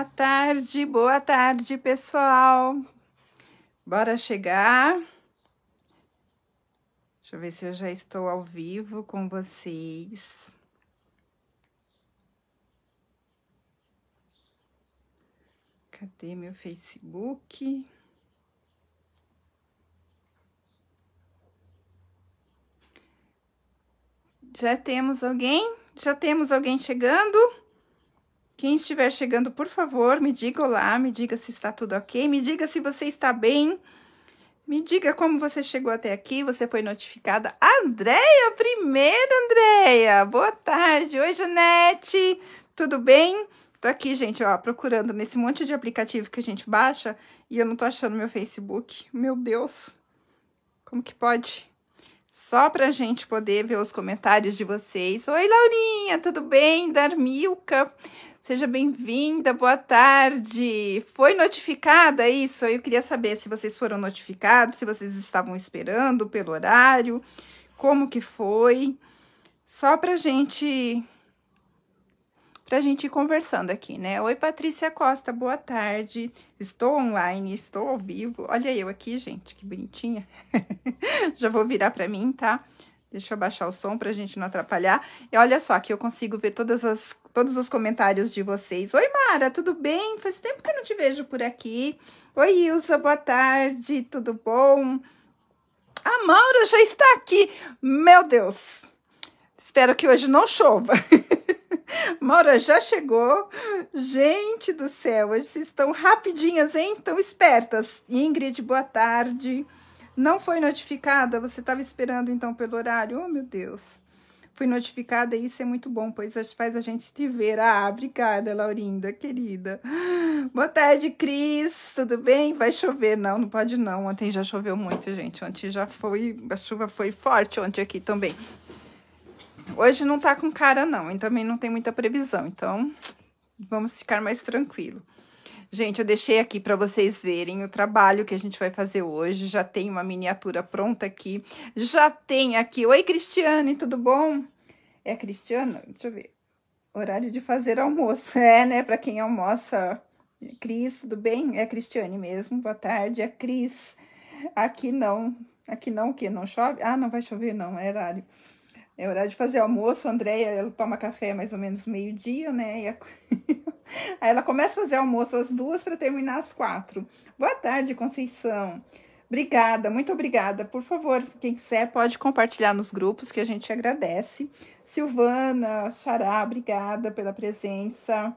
Boa tarde, boa tarde, pessoal. Bora chegar. Deixa eu ver se eu já estou ao vivo com vocês. Cadê meu Facebook? Já temos alguém? Já temos alguém chegando? Quem estiver chegando, por favor, me diga olá, me diga se está tudo ok, me diga se você está bem. Me diga como você chegou até aqui, você foi notificada. Andréia, primeira, Andréia! Boa tarde! Oi, Janete! Tudo bem? Tô aqui, gente, ó, procurando nesse monte de aplicativo que a gente baixa e eu não tô achando meu Facebook. Meu Deus! Como que pode? Só pra gente poder ver os comentários de vocês. Oi, Laurinha, tudo bem? Darmilca, Seja bem-vinda, boa tarde. Foi notificada isso? Eu queria saber se vocês foram notificados, se vocês estavam esperando pelo horário, como que foi. Só pra gente pra gente ir conversando aqui, né? Oi, Patrícia Costa, boa tarde. Estou online, estou ao vivo. Olha eu aqui, gente, que bonitinha. Já vou virar para mim, tá? Deixa eu baixar o som pra gente não atrapalhar. E olha só, aqui eu consigo ver todas as, todos os comentários de vocês. Oi, Mara, tudo bem? Faz tempo que eu não te vejo por aqui. Oi, Ilza, boa tarde, tudo bom? A Maura já está aqui. Meu Deus, espero que hoje não chova. Maura já chegou. Gente do céu, hoje vocês estão rapidinhas, hein? Estão espertas. Ingrid, boa tarde. Boa tarde. Não foi notificada? Você estava esperando então pelo horário? Oh, meu Deus. Fui notificada e isso é muito bom, pois faz a gente te ver. Ah, obrigada, Laurinda, querida. Boa tarde, Cris. Tudo bem? Vai chover? Não, não pode não. Ontem já choveu muito, gente. Ontem já foi... A chuva foi forte ontem aqui também. Hoje não tá com cara, não. E também não tem muita previsão. Então, vamos ficar mais tranquilo. Gente, eu deixei aqui para vocês verem o trabalho que a gente vai fazer hoje. Já tem uma miniatura pronta aqui. Já tem aqui. Oi, Cristiane, tudo bom? É Cristiano? Deixa eu ver. Horário de fazer almoço. É, né? Para quem almoça. Cris, tudo bem? É a Cristiane mesmo. Boa tarde, é a Cris. Aqui não. Aqui não o quê? Não chove? Ah, não vai chover, não. É horário. É hora de fazer almoço, a Andrea, ela toma café mais ou menos meio-dia, né? E a... Aí ela começa a fazer almoço às duas para terminar às quatro. Boa tarde, Conceição. Obrigada, muito obrigada. Por favor, quem quiser pode compartilhar nos grupos que a gente agradece. Silvana, Xará, obrigada pela presença.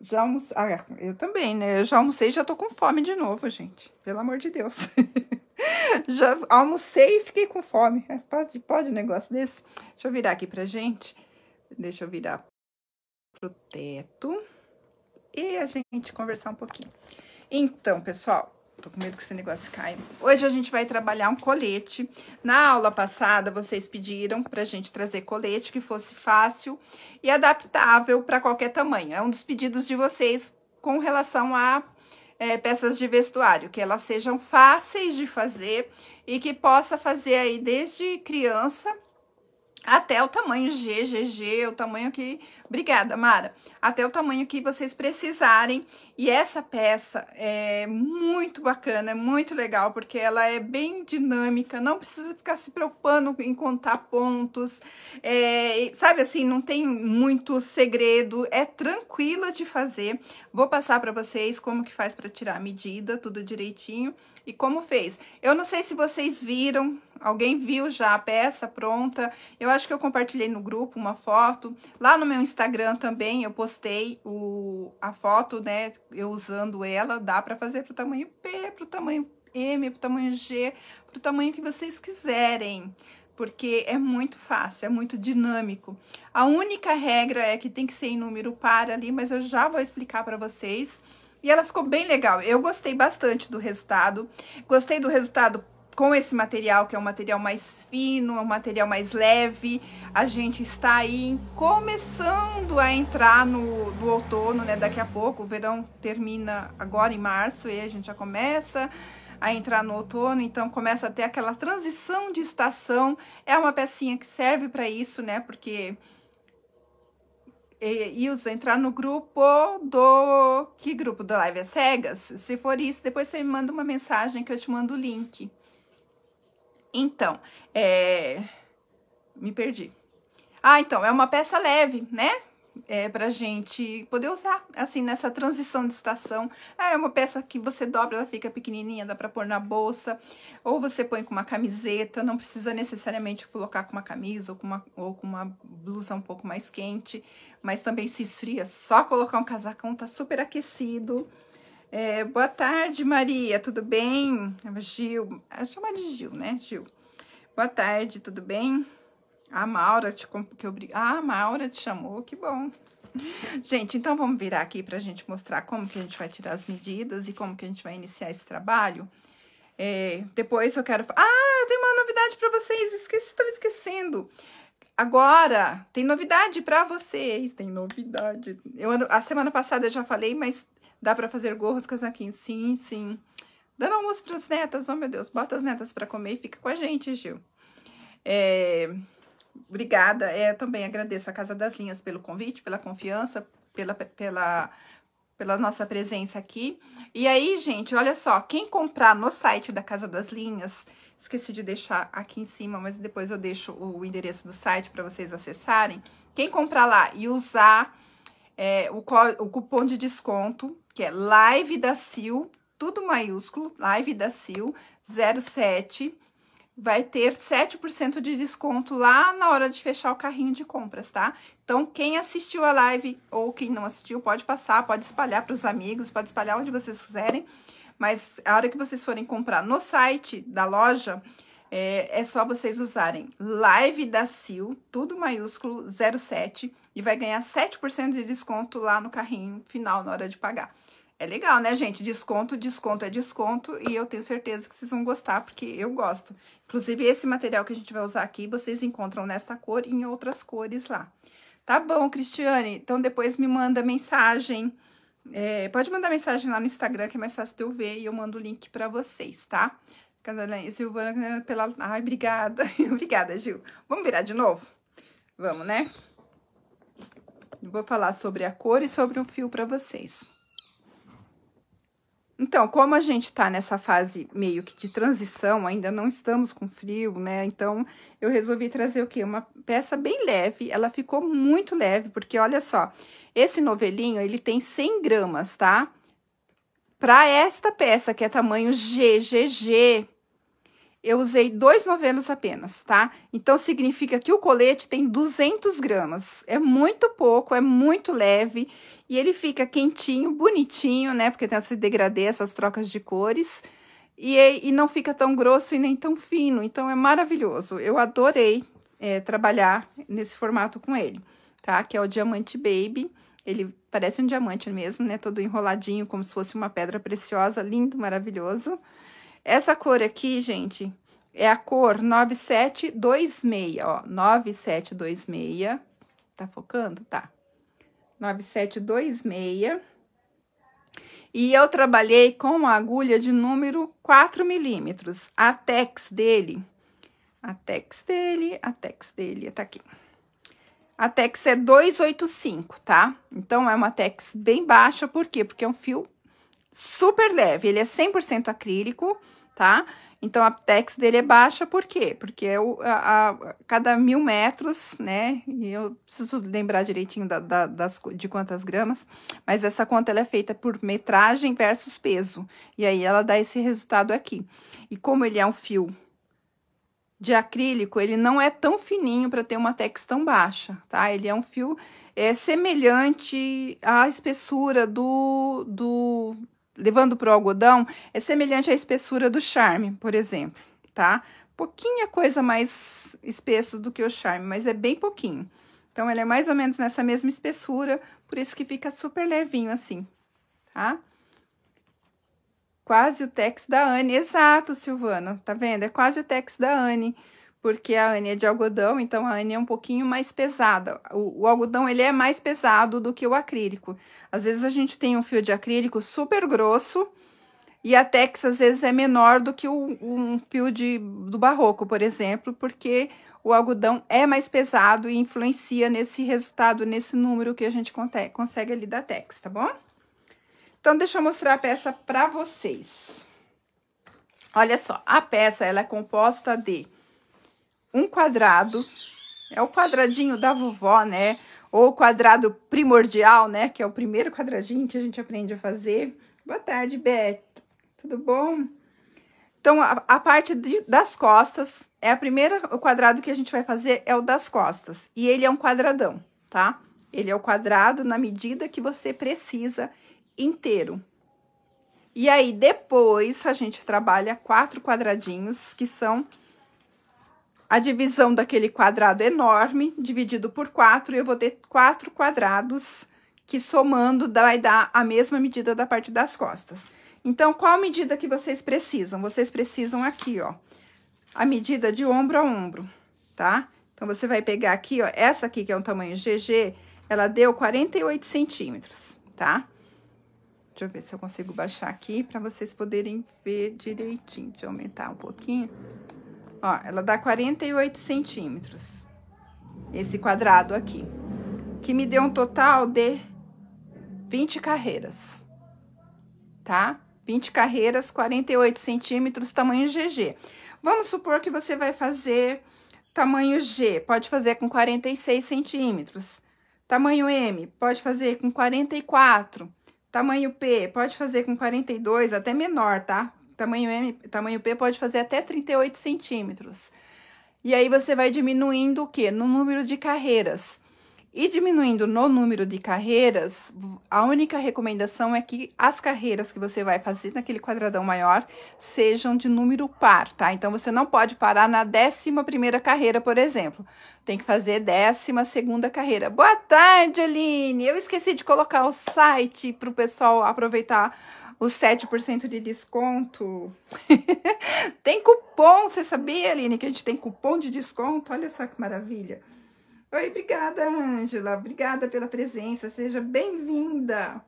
Já almoço. Ah, eu também, né? Eu já almocei e já tô com fome de novo, gente. Pelo amor de Deus. Já almocei e fiquei com fome. Pode, pode um negócio desse? Deixa eu virar aqui pra gente. Deixa eu virar pro teto. E a gente conversar um pouquinho. Então, pessoal, tô com medo que esse negócio caia. Hoje a gente vai trabalhar um colete. Na aula passada, vocês pediram pra gente trazer colete que fosse fácil e adaptável para qualquer tamanho. É um dos pedidos de vocês com relação a é, peças de vestuário, que elas sejam fáceis de fazer e que possa fazer aí desde criança até o tamanho G, o tamanho que. Obrigada, Mara. Até o tamanho que vocês precisarem. E essa peça é muito bacana, é muito legal, porque ela é bem dinâmica, não precisa ficar se preocupando em contar pontos. É, sabe assim, não tem muito segredo, é tranquila de fazer. Vou passar para vocês como que faz para tirar a medida, tudo direitinho e como fez. Eu não sei se vocês viram, alguém viu já a peça pronta. Eu acho que eu compartilhei no grupo uma foto. Lá no meu Instagram também eu postei o, a foto, né? Eu usando ela, dá para fazer pro tamanho P, pro tamanho M, pro tamanho G, pro tamanho que vocês quiserem. Porque é muito fácil, é muito dinâmico. A única regra é que tem que ser em número par ali, mas eu já vou explicar para vocês e ela ficou bem legal. Eu gostei bastante do resultado. Gostei do resultado com esse material, que é um material mais fino, é um material mais leve. A gente está aí começando a entrar no, no outono, né? Daqui a pouco, o verão termina agora em março e a gente já começa a entrar no outono, então começa a ter aquela transição de estação. É uma pecinha que serve para isso, né? Porque e usa entrar no grupo do. Que grupo do Live é Cegas? Se for isso, depois você me manda uma mensagem que eu te mando o link. Então, é... me perdi. Ah, então, é uma peça leve, né? é, para a gente poder usar, assim, nessa transição de estação. Ah, é uma peça que você dobra, ela fica pequenininha, dá para pôr na bolsa, ou você põe com uma camiseta, não precisa necessariamente colocar com uma camisa ou com uma, ou com uma blusa um pouco mais quente, mas também se esfria, só colocar um casacão, tá super aquecido. É, boa tarde, Maria, tudo bem? É Gil, é, chama de Gil, né, Gil? Boa tarde, tudo bem? A Maura te que eu Ah, a Maura te chamou, que bom. Gente, então vamos virar aqui para a gente mostrar como que a gente vai tirar as medidas e como que a gente vai iniciar esse trabalho. É, depois eu quero... Ah, eu tenho uma novidade para vocês, esqueci, estava esquecendo. Agora, tem novidade para vocês, tem novidade. Eu, a semana passada eu já falei, mas dá para fazer gorros, casaquinhos, sim, sim. Dando almoço para as netas, oh meu Deus, bota as netas para comer e fica com a gente, Gil. É... Obrigada. É, também agradeço a Casa das Linhas pelo convite, pela confiança, pela, pela, pela nossa presença aqui. E aí, gente, olha só, quem comprar no site da Casa das Linhas, esqueci de deixar aqui em cima, mas depois eu deixo o endereço do site para vocês acessarem. Quem comprar lá e usar é, o, o, cupom de desconto, que é Live da Sil, tudo maiúsculo, Live da Sil 07 vai ter 7% de desconto lá na hora de fechar o carrinho de compras, tá? Então, quem assistiu a live ou quem não assistiu, pode passar, pode espalhar para os amigos, pode espalhar onde vocês quiserem. Mas a hora que vocês forem comprar no site da loja, é, é só vocês usarem Live da Sil, tudo maiúsculo, 07, e vai ganhar 7% de desconto lá no carrinho final na hora de pagar. É legal, né, gente? Desconto, desconto é desconto. E eu tenho certeza que vocês vão gostar, porque eu gosto. Inclusive, esse material que a gente vai usar aqui, vocês encontram nesta cor e em outras cores lá. Tá bom, Cristiane? Então, depois me manda mensagem. É, pode mandar mensagem lá no Instagram, que é mais fácil de eu ver. E eu mando o link pra vocês, tá? Casalene, Silvana, pela... Ai, obrigada. obrigada, Gil. Vamos virar de novo? Vamos, né? Vou falar sobre a cor e sobre o fio pra vocês. Então, como a gente está nessa fase meio que de transição, ainda não estamos com frio, né? Então, eu resolvi trazer o quê? Uma peça bem leve. Ela ficou muito leve, porque olha só, esse novelinho, ele tem 100 gramas, tá? Para esta peça, que é tamanho GGG, eu usei dois novenos apenas, tá? Então, significa que o colete tem 200 gramas. É muito pouco, é muito leve e ele fica quentinho, bonitinho, né? Porque tem esse degradê, essas trocas de cores. E, e não fica tão grosso e nem tão fino, então é maravilhoso. Eu adorei é, trabalhar nesse formato com ele, tá? Que é o Diamante Baby. Ele parece um diamante mesmo, né? Todo enroladinho, como se fosse uma pedra preciosa. Lindo, maravilhoso. Maravilhoso. Essa cor aqui, gente, é a cor 9726, ó, 9726. Tá focando? Tá. 9726. E eu trabalhei com a agulha de número 4 milímetros. A tex dele, a tex dele, a tex dele, tá aqui. A tex é 285, tá? Então, é uma tex bem baixa, por quê? Porque é um fio super leve, ele é 100% acrílico, tá? Então, a tex dele é baixa, por quê? Porque eu, é a, a cada mil metros, né, e eu preciso lembrar direitinho da, da, das, de quantas gramas, mas essa conta ela é feita por metragem versus peso, e aí ela dá esse resultado aqui. E como ele é um fio de acrílico, ele não é tão fininho para ter uma tex tão baixa, tá? Ele é um fio é, semelhante à espessura do, do levando para o algodão, é semelhante à espessura do charme, por exemplo, tá? Pouquinha coisa mais espesso do que o charme, mas é bem pouquinho. Então, ele é mais ou menos nessa mesma espessura, por isso que fica super levinho assim, tá? Quase o tex da Anne, exato, Silvana, tá vendo? É quase o tex da Anne porque a Anne é de algodão, então a Anne é um pouquinho mais pesada. O, o, algodão ele é mais pesado do que o acrílico. Às vezes a gente tem um fio de acrílico super grosso e a Tex às vezes é menor do que o, um fio de, do barroco, por exemplo, porque o algodão é mais pesado e influencia nesse resultado, nesse número que a gente consegue ali da Tex, tá bom? Então, deixa eu mostrar a peça para vocês. Olha só, a peça ela é composta de um quadrado, é o quadradinho da vovó, né? Ou o quadrado primordial, né? Que é o primeiro quadradinho que a gente aprende a fazer. Boa tarde, Beth. Tudo bom? Então, a, a parte de, das costas é a primeira, o quadrado que a gente vai fazer é o das costas. E ele é um quadradão, tá? Ele é o quadrado na medida que você precisa inteiro. E aí, depois, a gente trabalha quatro quadradinhos, que são a divisão daquele quadrado enorme dividido por 4, eu vou ter quatro quadrados que somando vai dar a mesma medida da parte das costas. Então, qual medida que vocês precisam? Vocês precisam aqui, ó, a medida de ombro a ombro, tá? Então, você vai pegar aqui, ó, essa aqui que é um tamanho GG, ela deu 48 centímetros, tá? Deixa eu ver se eu consigo baixar aqui para vocês poderem ver direitinho. Deixa eu aumentar um pouquinho. Ó, ela dá 48 centímetros. Esse quadrado aqui. Que me deu um total de 20 carreiras. Tá? 20 carreiras, 48 centímetros, tamanho GG. Vamos supor que você vai fazer tamanho G, pode fazer com 46 centímetros. Tamanho M, pode fazer com 44. Tamanho P, pode fazer com 42, até menor, tá? tamanho M, tamanho P pode fazer até 38 centímetros. E aí você vai diminuindo o quê? No número de carreiras. E diminuindo no número de carreiras, a única recomendação é que as carreiras que você vai fazer naquele quadradão maior sejam de número par, tá? Então, você não pode parar na décima primeira carreira, por exemplo. Tem que fazer décima segunda carreira. Boa tarde, Aline! Eu esqueci de colocar o site para o pessoal aproveitar os 7% de desconto. tem cupom, você sabia, Aline, que a gente tem cupom de desconto? Olha só que maravilha. Oi, obrigada, Ângela. Obrigada pela presença. Seja bem-vinda.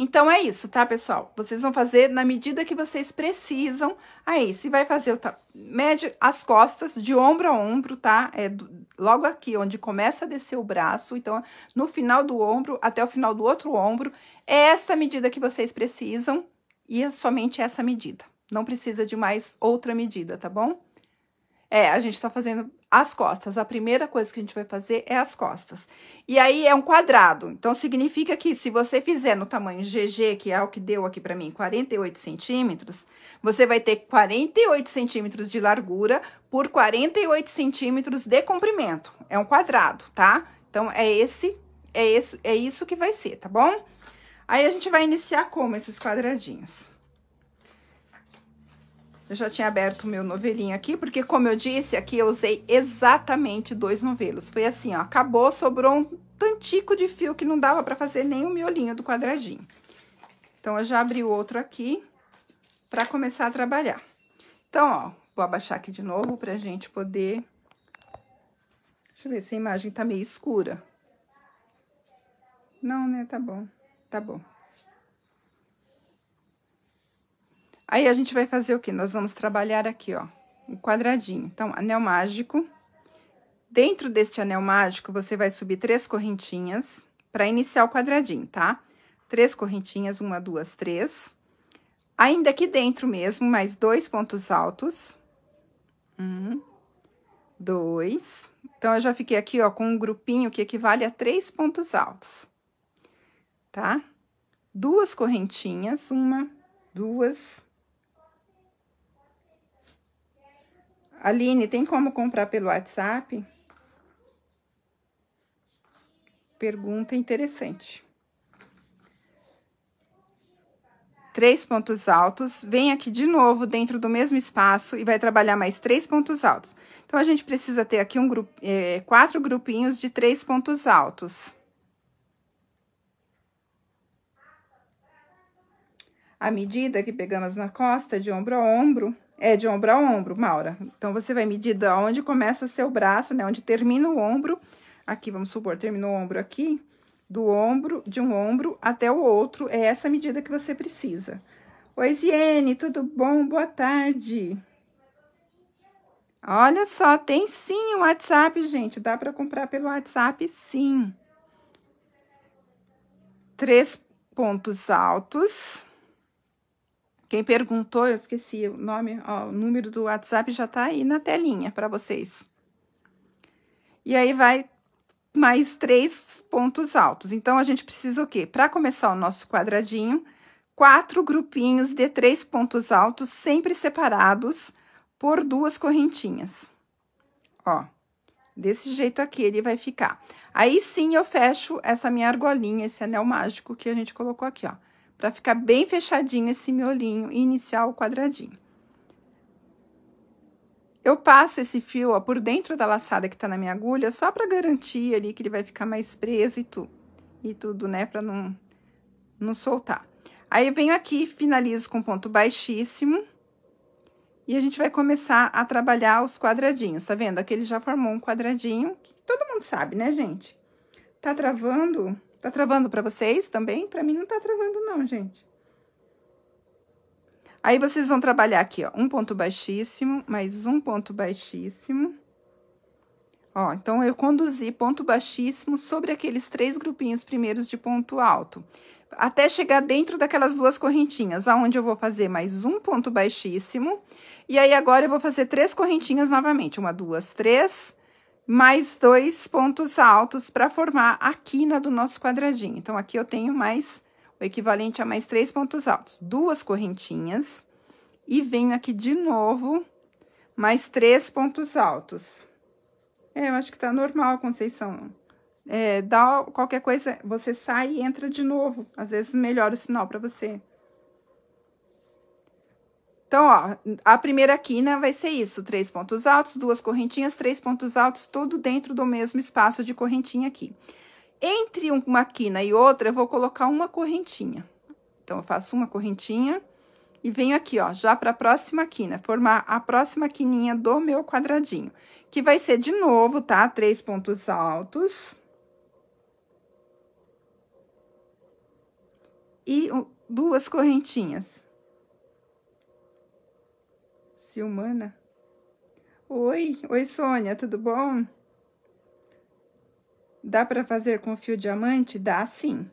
Então, é isso, tá, pessoal? Vocês vão fazer na medida que vocês precisam. Aí, se vai fazer, mede as costas de ombro a ombro, tá? É do, logo aqui, onde começa a descer o braço. Então, no final do ombro até o final do outro ombro. É esta medida que vocês precisam e é somente essa medida. Não precisa de mais outra medida, tá bom? É, a gente tá fazendo as costas. A primeira coisa que a gente vai fazer é as costas. E aí é um quadrado. Então, significa que se você fizer no tamanho GG, que é o que deu aqui para mim, 48 centímetros, você vai ter 48 centímetros de largura por 48 centímetros de comprimento. É um quadrado, tá? Então, é esse, é esse, é isso que vai ser, tá bom? Aí, a gente vai iniciar como esses quadradinhos. Eu já tinha aberto o meu novelinho aqui, porque como eu disse, aqui eu usei exatamente dois novelos. Foi assim, ó, acabou, sobrou um tantico de fio que não dava pra fazer nem o miolinho do quadradinho. Então, eu já abri o outro aqui pra começar a trabalhar. Então, ó, vou abaixar aqui de novo pra gente poder... Deixa eu ver se a imagem tá meio escura. Não, né? Tá bom. Tá bom. Aí, a gente vai fazer o que? Nós vamos trabalhar aqui, ó, o um quadradinho. Então, anel mágico. Dentro deste anel mágico, você vai subir três correntinhas para iniciar o quadradinho, tá? Três correntinhas, uma, duas, três. Ainda aqui dentro mesmo, mais dois pontos altos. Um, dois. Então, eu já fiquei aqui, ó, com um grupinho que equivale a três pontos altos, tá? Duas correntinhas, uma, duas, Aline, tem como comprar pelo WhatsApp? Pergunta interessante. Três pontos altos. Vem aqui de novo dentro do mesmo espaço e vai trabalhar mais três pontos altos. Então, a gente precisa ter aqui um grupo, é, quatro grupinhos de três pontos altos. À medida que pegamos na costa, de ombro a ombro, é de ombro a ombro, Maura. Então, você vai medir da onde começa seu braço, né? Onde termina o ombro. Aqui, vamos supor, terminou o ombro aqui. Do ombro, de um ombro até o outro. É essa medida que você precisa. Oi, Ziene, tudo bom? Boa tarde. Olha só, tem sim o WhatsApp, gente. Dá para comprar pelo WhatsApp, sim. Três pontos altos quem perguntou, eu esqueci o nome, ó, o número do WhatsApp já tá aí na telinha para vocês. E aí vai mais três pontos altos. Então, a gente precisa o quê? Para começar o nosso quadradinho, quatro grupinhos de três pontos altos, sempre separados por duas correntinhas. Ó, desse jeito aqui ele vai ficar. Aí sim eu fecho essa minha argolinha, esse anel mágico que a gente colocou aqui, ó para ficar bem fechadinho esse miolinho e iniciar o quadradinho. Eu passo esse fio, ó, por dentro da laçada que tá na minha agulha, só para garantir ali que ele vai ficar mais preso e tudo, e tudo, né, para não, não soltar. Aí, eu venho aqui, finalizo com ponto baixíssimo, e a gente vai começar a trabalhar os quadradinhos, tá vendo? Aqui ele já formou um quadradinho, que todo mundo sabe, né, gente? Tá travando Tá travando para vocês também? Para mim não tá travando não, gente. Aí vocês vão trabalhar aqui, ó, um ponto baixíssimo, mais um ponto baixíssimo. Ó, então, eu conduzi ponto baixíssimo sobre aqueles três grupinhos primeiros de ponto alto, até chegar dentro daquelas duas correntinhas, aonde eu vou fazer mais um ponto baixíssimo, e aí agora eu vou fazer três correntinhas novamente, uma, duas, três, mais dois pontos altos para formar a quina do nosso quadradinho. Então, aqui eu tenho mais o equivalente a mais três pontos altos, duas correntinhas, e venho aqui de novo, mais três pontos altos. É, eu acho que tá normal, Conceição. É, dá qualquer coisa, você sai e entra de novo. Às vezes, melhora o sinal para você. Então, ó, a primeira quina né, vai ser isso, três pontos altos, duas correntinhas, três pontos altos, tudo dentro do mesmo espaço de correntinha aqui. Entre uma quina e outra, eu vou colocar uma correntinha. Então, eu faço uma correntinha e venho aqui, ó, já para a próxima quina, formar a próxima quininha do meu quadradinho, que vai ser de novo, tá? Três pontos altos. E duas correntinhas espécie humana. Oi, oi Sônia, tudo bom? Dá para fazer com fio diamante? Dá sim.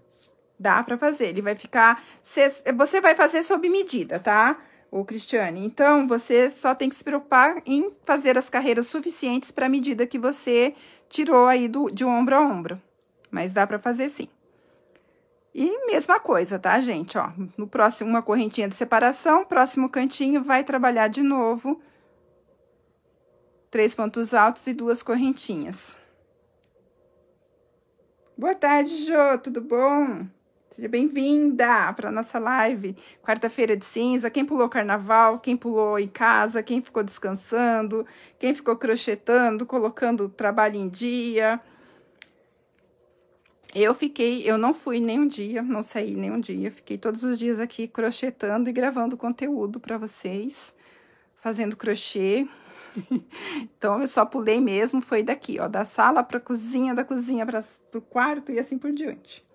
Dá para fazer, ele vai ficar... Você vai fazer sob medida, tá? O Cristiane, então você só tem que se preocupar em fazer as carreiras suficientes para a medida que você tirou aí do, de ombro a ombro. Mas dá para fazer sim. E mesma coisa, tá, gente? Ó, no próximo, uma correntinha de separação, próximo cantinho, vai trabalhar de novo. Três pontos altos e duas correntinhas. Boa tarde, Jô, tudo bom? Seja bem-vinda para nossa live. Quarta-feira de cinza, quem pulou carnaval, quem pulou em casa, quem ficou descansando, quem ficou crochetando, colocando trabalho em dia eu fiquei, eu não fui nem um dia, não saí nem um dia, fiquei todos os dias aqui crochetando e gravando conteúdo para vocês, fazendo crochê. então, eu só pulei mesmo, foi daqui, ó, da sala pra cozinha, da cozinha para o quarto e assim por diante.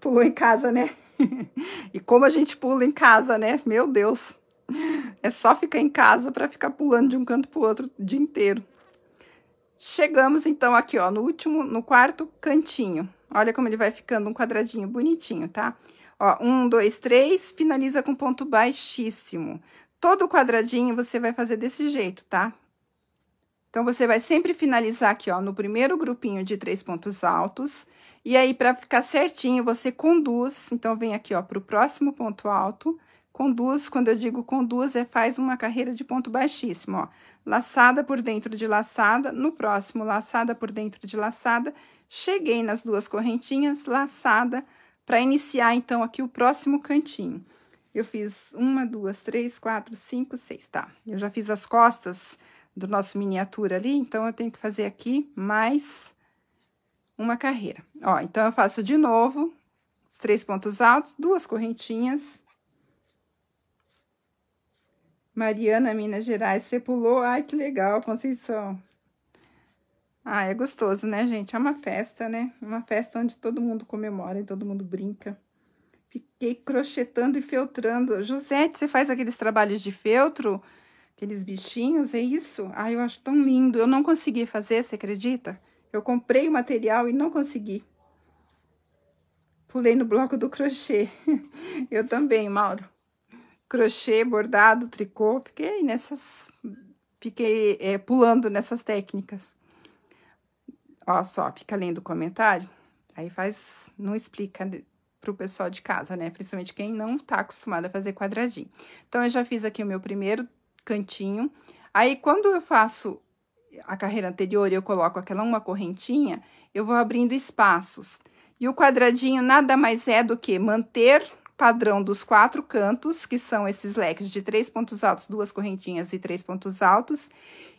Pulou em casa, né? e como a gente pula em casa, né? Meu Deus! É só ficar em casa para ficar pulando de um canto pro outro o dia inteiro. Chegamos então aqui, ó, no último, no quarto cantinho. Olha como ele vai ficando um quadradinho bonitinho, tá? Ó, um, dois, três, finaliza com ponto baixíssimo. Todo o quadradinho você vai fazer desse jeito, tá? Então, você vai sempre finalizar aqui, ó, no primeiro grupinho de três pontos altos. E aí, para ficar certinho, você conduz. Então, vem aqui, ó, pro próximo ponto alto com duas quando eu digo com duas é faz uma carreira de ponto baixíssimo, ó. Laçada por dentro de laçada, no próximo, laçada por dentro de laçada, cheguei nas duas correntinhas, laçada, para iniciar, então, aqui o próximo cantinho. Eu fiz uma, duas, três, quatro, cinco, seis, tá? Eu já fiz as costas do nosso miniatura ali, então, eu tenho que fazer aqui mais uma carreira. Ó, então, eu faço de novo, os três pontos altos, duas correntinhas Mariana, Minas Gerais, você pulou? Ai, que legal, Conceição. Ah, é gostoso, né, gente? É uma festa, né? Uma festa onde todo mundo comemora e todo mundo brinca. Fiquei crochetando e feltrando. Josete, você faz aqueles trabalhos de feltro? Aqueles bichinhos, é isso? Ai, eu acho tão lindo. Eu não consegui fazer, você acredita? Eu comprei o material e não consegui. Pulei no bloco do crochê. eu também, Mauro crochê, bordado, tricô, fiquei nessas, fiquei é, pulando nessas técnicas. Ó só, fica lendo o comentário, aí faz, não explica para o pessoal de casa, né? Principalmente quem não está acostumado a fazer quadradinho. Então, eu já fiz aqui o meu primeiro cantinho. Aí, quando eu faço a carreira anterior e eu coloco aquela uma correntinha, eu vou abrindo espaços. E o quadradinho nada mais é do que manter padrão dos quatro cantos, que são esses leques de três pontos altos, duas correntinhas e três pontos altos,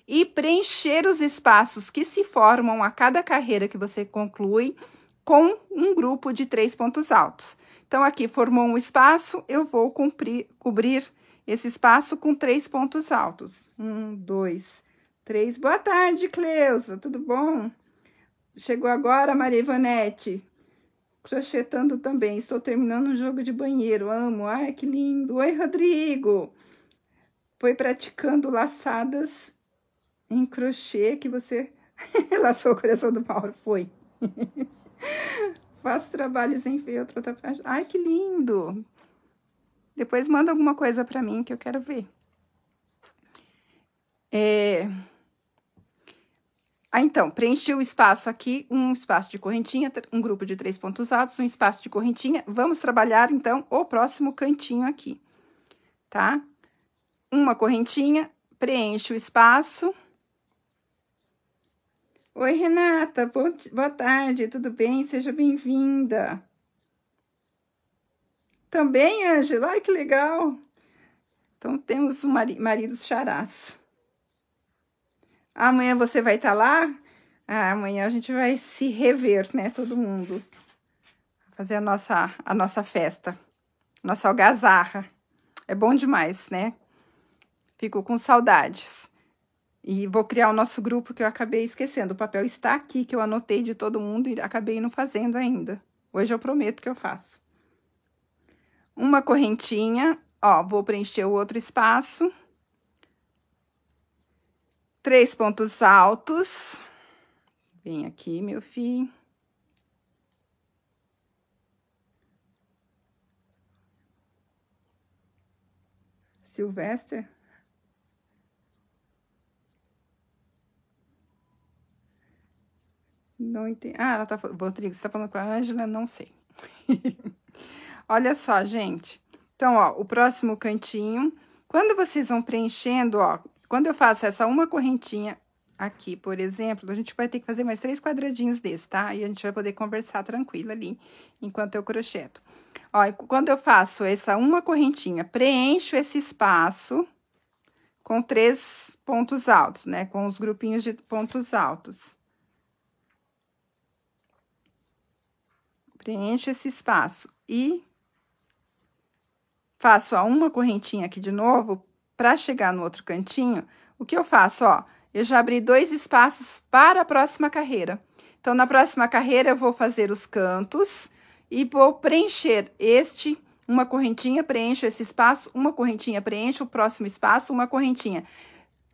e preencher os espaços que se formam a cada carreira que você conclui com um grupo de três pontos altos. Então, aqui formou um espaço, eu vou cumprir, cobrir esse espaço com três pontos altos. Um, dois, três. Boa tarde, Cleusa, tudo bom? Chegou agora, Maria Ivanete crochetando também. Estou terminando um jogo de banheiro, amo. Ai, que lindo. Oi, Rodrigo. Foi praticando laçadas em crochê que você laçou o coração do Mauro, foi. Faço trabalhos em feltro, outra Ai, que lindo. Depois manda alguma coisa para mim que eu quero ver. É... Ah, então, preenchi o espaço aqui, um espaço de correntinha, um grupo de três pontos altos, um espaço de correntinha. Vamos trabalhar, então, o próximo cantinho aqui, tá? Uma correntinha, preenche o espaço. Oi, Renata, boa tarde, tudo bem? Seja bem-vinda. Também, Ângela, ai que legal. Então, temos um maridos charás. Amanhã você vai estar tá lá? Ah, amanhã a gente vai se rever, né? Todo mundo. Fazer a nossa, a nossa festa. Nossa algazarra. É bom demais, né? Fico com saudades. E vou criar o nosso grupo que eu acabei esquecendo. O papel está aqui, que eu anotei de todo mundo e acabei não fazendo ainda. Hoje eu prometo que eu faço. Uma correntinha, ó, vou preencher o outro espaço. Três pontos altos. Vem aqui, meu filho. Silvestre. Não entendi. Ah, ela tá Rodrigo, você tá falando com a Ângela? Não sei. Olha só, gente. Então, ó, o próximo cantinho. Quando vocês vão preenchendo, ó, quando eu faço essa uma correntinha aqui, por exemplo, a gente vai ter que fazer mais três quadradinhos desse, tá? E a gente vai poder conversar tranquila ali, enquanto eu crocheto. Ó, quando eu faço essa uma correntinha, preencho esse espaço com três pontos altos, né? Com os grupinhos de pontos altos. Preencho esse espaço e faço a uma correntinha aqui de novo, para chegar no outro cantinho, o que eu faço? Ó, eu já abri dois espaços para a próxima carreira. Então, na próxima carreira, eu vou fazer os cantos e vou preencher este, uma correntinha, preencho esse espaço, uma correntinha, preencho o próximo espaço, uma correntinha.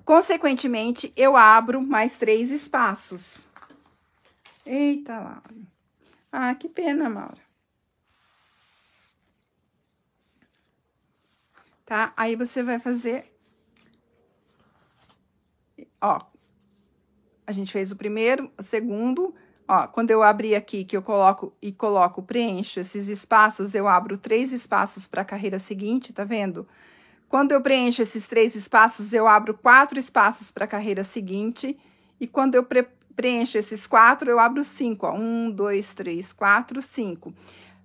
Consequentemente, eu abro mais três espaços. Eita, Laura. Ah, que pena, Maura. tá? Aí você vai fazer... Ó, a gente fez o primeiro, o segundo... Ó, quando eu abrir aqui, que eu coloco e coloco, preencho esses espaços, eu abro três espaços para a carreira seguinte, tá vendo? Quando eu preencho esses três espaços, eu abro quatro espaços para a carreira seguinte. E quando eu preencho esses quatro, eu abro cinco, ó. Um, dois, três, quatro, cinco.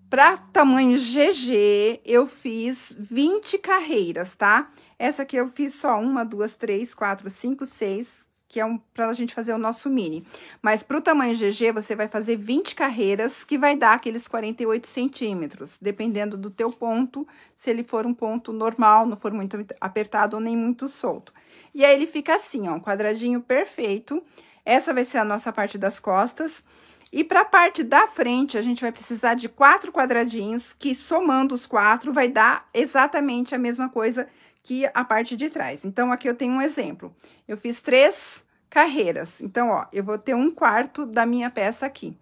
Para tamanho GG, eu fiz 20 carreiras, tá? Essa aqui eu fiz só uma, duas, três, quatro, cinco, seis, que é um, para a gente fazer o nosso mini. Mas para o tamanho GG, você vai fazer 20 carreiras, que vai dar aqueles 48 centímetros, dependendo do teu ponto, se ele for um ponto normal, não for muito apertado ou nem muito solto. E aí, ele fica assim, ó, um quadradinho perfeito. Essa vai ser a nossa parte das costas. E para a parte da frente, a gente vai precisar de quatro quadradinhos, que somando os quatro vai dar exatamente a mesma coisa que a parte de trás. Então, aqui eu tenho um exemplo. Eu fiz três carreiras. Então, ó, eu vou ter um quarto da minha peça aqui,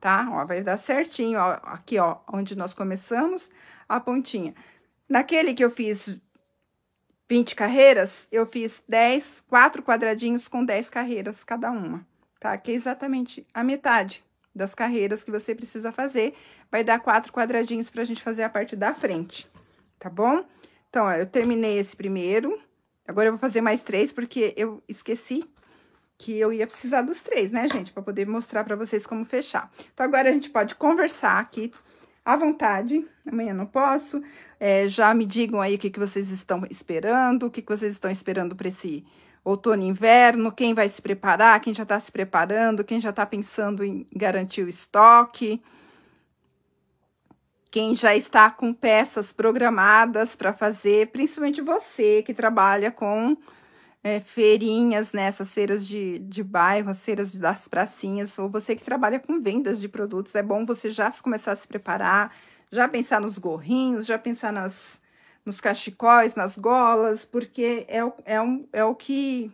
tá? Ó, vai dar certinho, ó, aqui, ó, onde nós começamos, a pontinha. Naquele que eu fiz 20 carreiras, eu fiz dez quatro quadradinhos com dez carreiras cada uma tá? Que é exatamente a metade das carreiras que você precisa fazer. Vai dar quatro quadradinhos pra gente fazer a parte da frente, tá bom? Então, ó, eu terminei esse primeiro. Agora eu vou fazer mais três, porque eu esqueci que eu ia precisar dos três, né, gente? Pra poder mostrar pra vocês como fechar. Então, agora a gente pode conversar aqui à vontade. Amanhã não posso. É, já me digam aí o que, que vocês estão esperando, o que, que vocês estão esperando pra esse outono e inverno, quem vai se preparar, quem já está se preparando, quem já está pensando em garantir o estoque, quem já está com peças programadas para fazer, principalmente você que trabalha com é, feirinhas, né, essas feiras de, de bairro, as feiras das pracinhas, ou você que trabalha com vendas de produtos, é bom você já começar a se preparar, já pensar nos gorrinhos, já pensar nas nos cachecóis, nas golas, porque é, é, um, é o que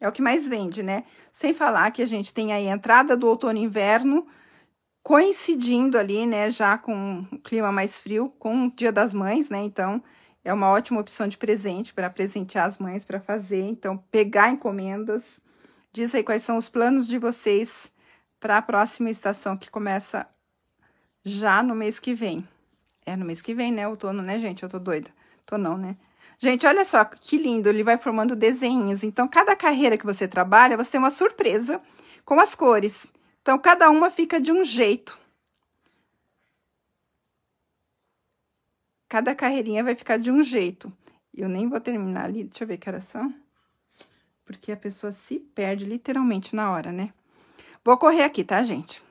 é o que mais vende, né? Sem falar que a gente tem aí a entrada do outono e inverno, coincidindo ali, né, já com o clima mais frio, com o Dia das Mães, né? Então, é uma ótima opção de presente para presentear as mães para fazer. Então, pegar encomendas. Diz aí quais são os planos de vocês para a próxima estação que começa já no mês que vem. É no mês que vem, né? Outono, né, gente? Eu tô doida. Tô não, né? Gente, olha só que lindo, ele vai formando desenhos. Então, cada carreira que você trabalha, você tem uma surpresa com as cores. Então, cada uma fica de um jeito. Cada carreirinha vai ficar de um jeito. Eu nem vou terminar ali, deixa eu ver que horas são. Porque a pessoa se perde literalmente na hora, né? Vou correr aqui, tá, gente?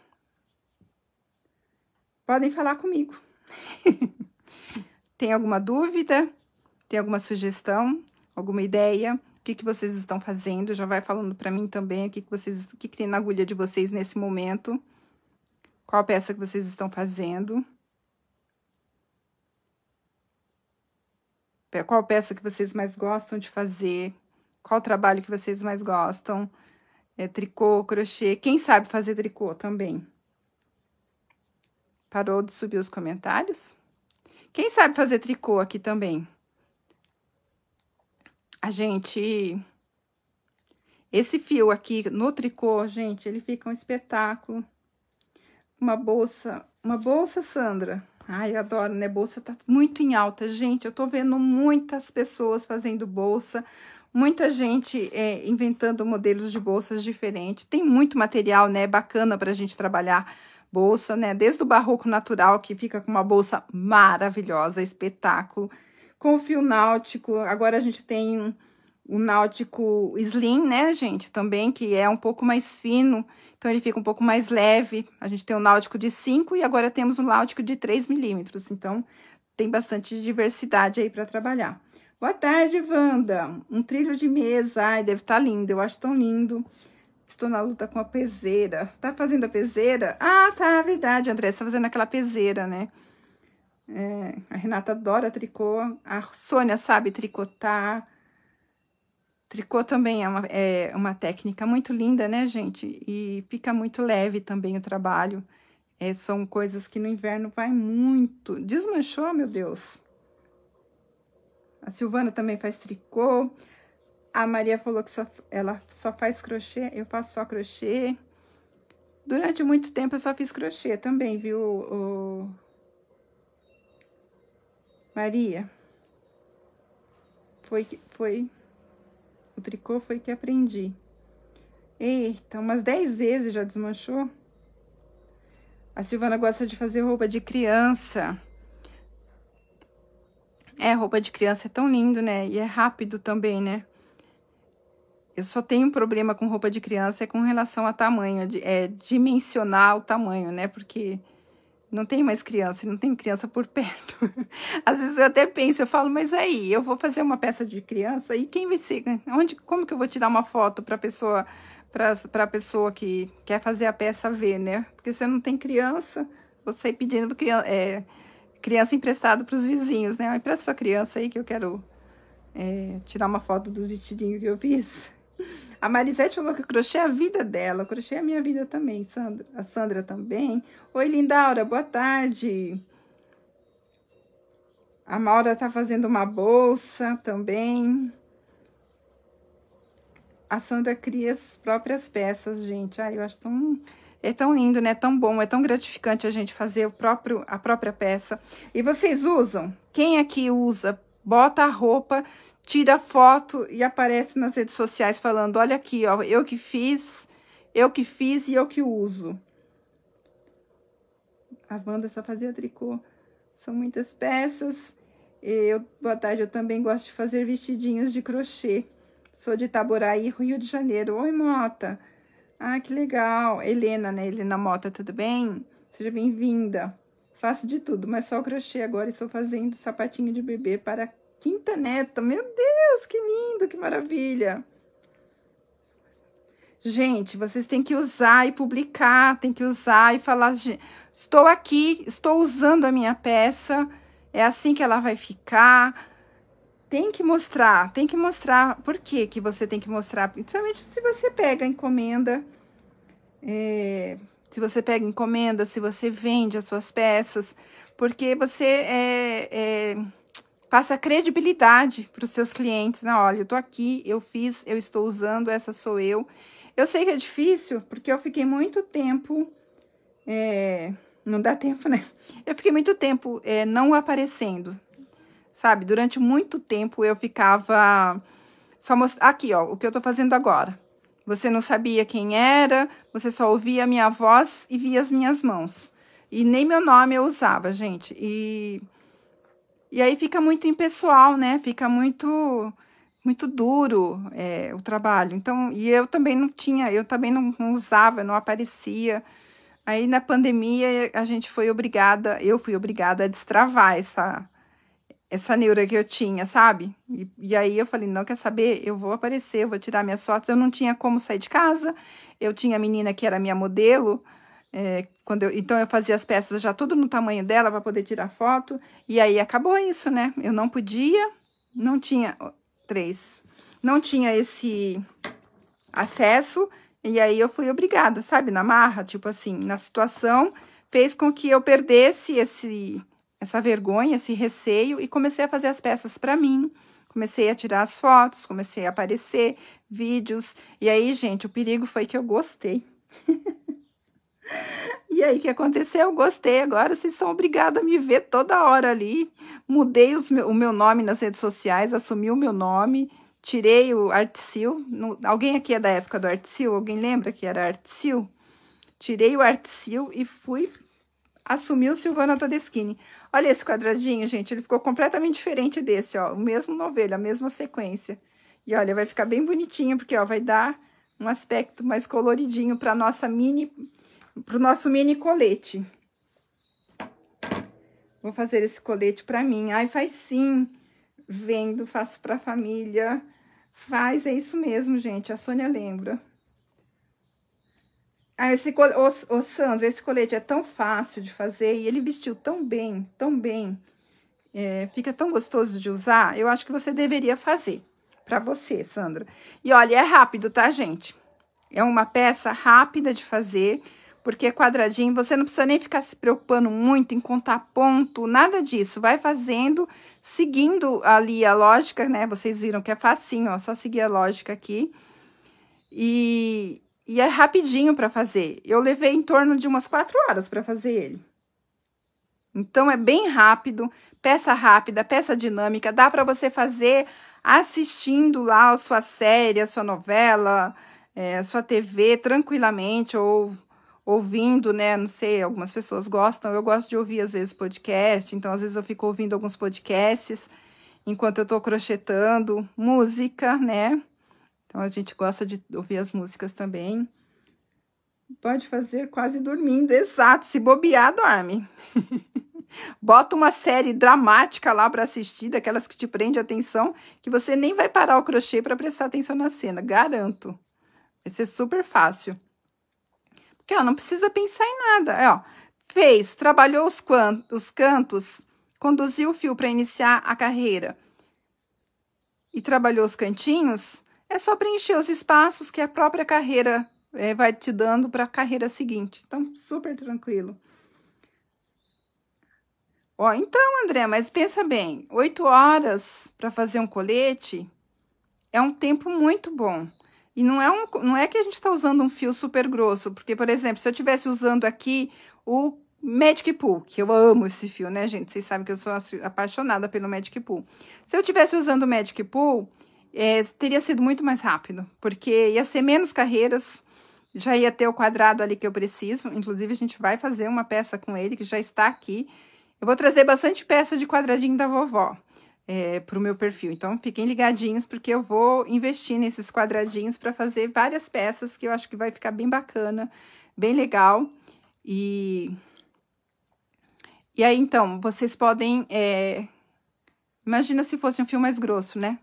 Podem falar comigo. Tem alguma dúvida? Tem alguma sugestão? Alguma ideia? O que, que vocês estão fazendo? Já vai falando para mim também o que, que vocês, o que, que tem na agulha de vocês nesse momento. Qual peça que vocês estão fazendo? Qual peça que vocês mais gostam de fazer? Qual trabalho que vocês mais gostam? É, tricô, crochê. Quem sabe fazer tricô também? Parou de subir os comentários? Quem sabe fazer tricô aqui também? A gente... Esse fio aqui no tricô, gente, ele fica um espetáculo. Uma bolsa, uma bolsa, Sandra. Ai, eu adoro, né? Bolsa tá muito em alta, gente. Eu tô vendo muitas pessoas fazendo bolsa, muita gente é, inventando modelos de bolsas diferentes. Tem muito material, né? Bacana pra gente trabalhar bolsa, né? Desde o barroco natural, que fica com uma bolsa maravilhosa, espetáculo, com o fio náutico. Agora a gente tem o náutico slim, né, gente? Também, que é um pouco mais fino, então ele fica um pouco mais leve. A gente tem o náutico de 5 e agora temos o náutico de 3 milímetros. Então, tem bastante diversidade aí para trabalhar. Boa tarde, Wanda! Um trilho de mesa, ai, deve estar tá lindo, eu acho tão lindo. Estou na luta com a peseira. Tá fazendo a peseira? Ah, tá, é verdade, André. Você tá fazendo aquela peseira, né? É, a Renata adora tricô. A Sônia sabe tricotar. Tricô também é uma, é uma técnica muito linda, né, gente? E fica muito leve também o trabalho. É, são coisas que no inverno vai muito. Desmanchou, meu Deus. A Silvana também faz tricô. A Maria falou que só, ela só faz crochê, eu faço só crochê. Durante muito tempo eu só fiz crochê também, viu, o... Maria? Foi, foi, o tricô foi que aprendi. Eita, umas 10 vezes já desmanchou. A Silvana gosta de fazer roupa de criança. É, roupa de criança é tão lindo, né? E é rápido também, né? Eu só tenho um problema com roupa de criança é com relação a tamanho, é, é dimensionar o tamanho, né? Porque não tem mais criança, não tem criança por perto. Às vezes eu até penso, eu falo, mas aí, eu vou fazer uma peça de criança e quem vai ser? Onde, como que eu vou tirar uma foto para pessoa para a pessoa que quer fazer a peça ver, né? Porque você não tem criança, você pedindo criança, é, criança emprestado para os vizinhos, né? Empresta sua criança aí que eu quero é, tirar uma foto dos vestidinhos que eu fiz. A Marisete falou que o crochê é a vida dela. O crochê é a minha vida também. Sandra, a Sandra também. Oi, Lindaura, boa tarde. A Maura tá fazendo uma bolsa também. A Sandra cria as próprias peças, gente. Ai, eu acho tão... É tão lindo, né? Tão bom, é tão gratificante a gente fazer o próprio, a própria peça. E vocês usam? Quem aqui usa? Bota a roupa tira foto e aparece nas redes sociais falando: olha aqui, ó, eu que fiz, eu que fiz e eu que uso. A Wanda só fazia tricô. São muitas peças. Eu, boa tarde, eu também gosto de fazer vestidinhos de crochê. Sou de Itaboraí, Rio de Janeiro. Oi, Mota. Ah, que legal. Helena, né? Helena Mota, tudo bem? Seja bem-vinda. Faço de tudo, mas só crochê agora. Estou fazendo sapatinho de bebê para Quinta neta, meu Deus, que lindo, que maravilha. Gente, vocês têm que usar e publicar, tem que usar e falar, estou aqui, estou usando a minha peça, é assim que ela vai ficar. Tem que mostrar, tem que mostrar. Por que que você tem que mostrar? Principalmente se você pega encomenda, é, se você pega encomenda, se você vende as suas peças, porque você é, é Passa credibilidade para os seus clientes, né? Olha, eu tô aqui, eu fiz, eu estou usando, essa sou eu. Eu sei que é difícil, porque eu fiquei muito tempo. É, não dá tempo, né? Eu fiquei muito tempo é, não aparecendo, sabe? Durante muito tempo eu ficava só mostrando. Aqui, ó, o que eu tô fazendo agora. Você não sabia quem era, você só ouvia a minha voz e via as minhas mãos. E nem meu nome eu usava, gente. E e aí fica muito impessoal, né? Fica muito muito duro é, o trabalho. Então, e eu também não tinha, eu também não, não, usava, não aparecia. Aí na pandemia a gente foi obrigada, eu fui obrigada a destravar essa essa neura que eu tinha, sabe? E, e aí eu falei, não quer saber, eu vou aparecer, eu vou tirar minhas fotos. Eu não tinha como sair de casa. Eu tinha a menina que era minha modelo, é, quando eu, então, eu fazia as peças já tudo no tamanho dela para poder tirar foto. E aí, acabou isso, né? Eu não podia, não tinha... três. Não tinha esse acesso. E aí, eu fui obrigada, sabe? Na marra, tipo assim, na situação, fez com que eu perdesse esse, essa vergonha, esse receio. E comecei a fazer as peças para mim. Comecei a tirar as fotos, comecei a aparecer, vídeos. E aí, gente, o perigo foi que eu gostei. E aí, o que aconteceu? Gostei. Agora vocês são obrigados a me ver toda hora ali. Mudei os, o meu nome nas redes sociais, assumi o meu nome, tirei o Artsil. Alguém aqui é da época do Artsil? Alguém lembra que era Artsil? Tirei o Artsil e fui assumir o Silvana Todeschini. Olha esse quadradinho, gente. Ele ficou completamente diferente desse, ó. O mesmo novelo, a mesma sequência. E olha, vai ficar bem bonitinho, porque ó, vai dar um aspecto mais coloridinho para nossa mini pro nosso mini colete. Vou fazer esse colete para mim. Ai, faz sim. Vendo, faço para a família. Faz, é isso mesmo, gente. A Sônia lembra. Ah, esse col... ô, ô, esse colete é tão fácil de fazer e ele vestiu tão bem, tão bem. É, fica tão gostoso de usar. Eu acho que você deveria fazer para você, Sandra. E olha, é rápido, tá, gente? É uma peça rápida de fazer porque é quadradinho você não precisa nem ficar se preocupando muito em contar ponto, nada disso. Vai fazendo, seguindo ali a lógica, né? Vocês viram que é facinho, ó, só seguir a lógica aqui. E, e é rapidinho para fazer. Eu levei em torno de umas quatro horas para fazer ele. Então, é bem rápido, peça rápida, peça dinâmica, dá para você fazer assistindo lá a sua série, a sua novela, é, a sua TV tranquilamente ou ouvindo, né? Não sei, algumas pessoas gostam. Eu gosto de ouvir, às vezes, podcast. Então, às vezes, eu fico ouvindo alguns podcasts enquanto eu tô crochetando. Música, né? Então, a gente gosta de ouvir as músicas também. Pode fazer quase dormindo. Exato, se bobear, dorme. Bota uma série dramática lá para assistir, daquelas que te prende a atenção, que você nem vai parar o crochê para prestar atenção na cena, garanto. Vai ser super fácil que ó, não precisa pensar em nada. É, ó, fez, trabalhou os, os cantos, conduziu o fio para iniciar a carreira e trabalhou os cantinhos, é só preencher os espaços que a própria carreira é, vai te dando para a carreira seguinte. Então, super tranquilo. Ó, então, André, mas pensa bem, oito horas para fazer um colete é um tempo muito bom. E não é, um, não é que a gente está usando um fio super grosso, porque, por exemplo, se eu estivesse usando aqui o Magic Pool, que eu amo esse fio, né, gente? Vocês sabem que eu sou apaixonada pelo Magic Pool. Se eu estivesse usando o Magic Pool, é, teria sido muito mais rápido, porque ia ser menos carreiras, já ia ter o quadrado ali que eu preciso. Inclusive, a gente vai fazer uma peça com ele, que já está aqui. Eu vou trazer bastante peça de quadradinho da vovó é, para o meu perfil. Então, fiquem ligadinhos, porque eu vou investir nesses quadradinhos para fazer várias peças que eu acho que vai ficar bem bacana, bem legal. E, e aí, então, vocês podem... É... Imagina se fosse um fio mais grosso, né?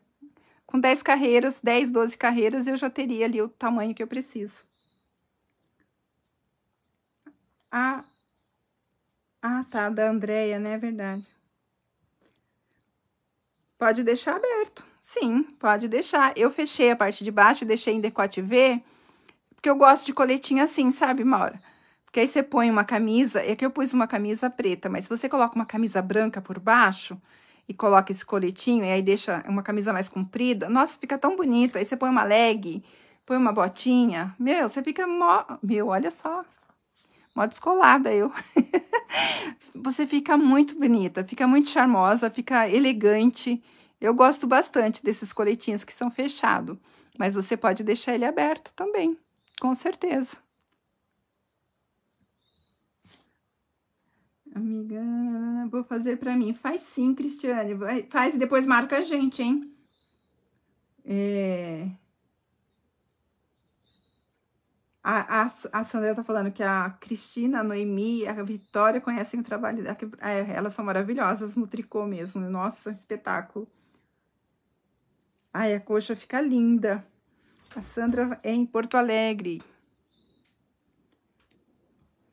Com 10 carreiras, 10, 12 carreiras, eu já teria ali o tamanho que eu preciso. Ah, ah tá, da Andréia, né? É verdade. Pode deixar aberto. Sim, pode deixar. Eu fechei a parte de baixo, deixei em decote V, porque eu gosto de coletinha assim, sabe, Maura? Porque aí você põe uma camisa, é que eu pus uma camisa preta, mas se você coloca uma camisa branca por baixo e coloca esse coletinho, e aí deixa uma camisa mais comprida, nossa, fica tão bonito. Aí você põe uma leg, põe uma botinha, meu, você fica mó... Meu, olha só, Mó descolada eu. Você fica muito bonita, fica muito charmosa, fica elegante. Eu gosto bastante desses coletinhos que são fechados, mas você pode deixar ele aberto também, com certeza. Amiga, vou fazer para mim. Faz sim, Cristiane. Faz e depois marca a gente, hein? É... A, a, a Sandra está falando que a Cristina, a Noemi, a Vitória conhecem o trabalho. A, é, elas são maravilhosas no tricô mesmo. Nossa, espetáculo. Ai, a coxa fica linda. A Sandra é em Porto Alegre.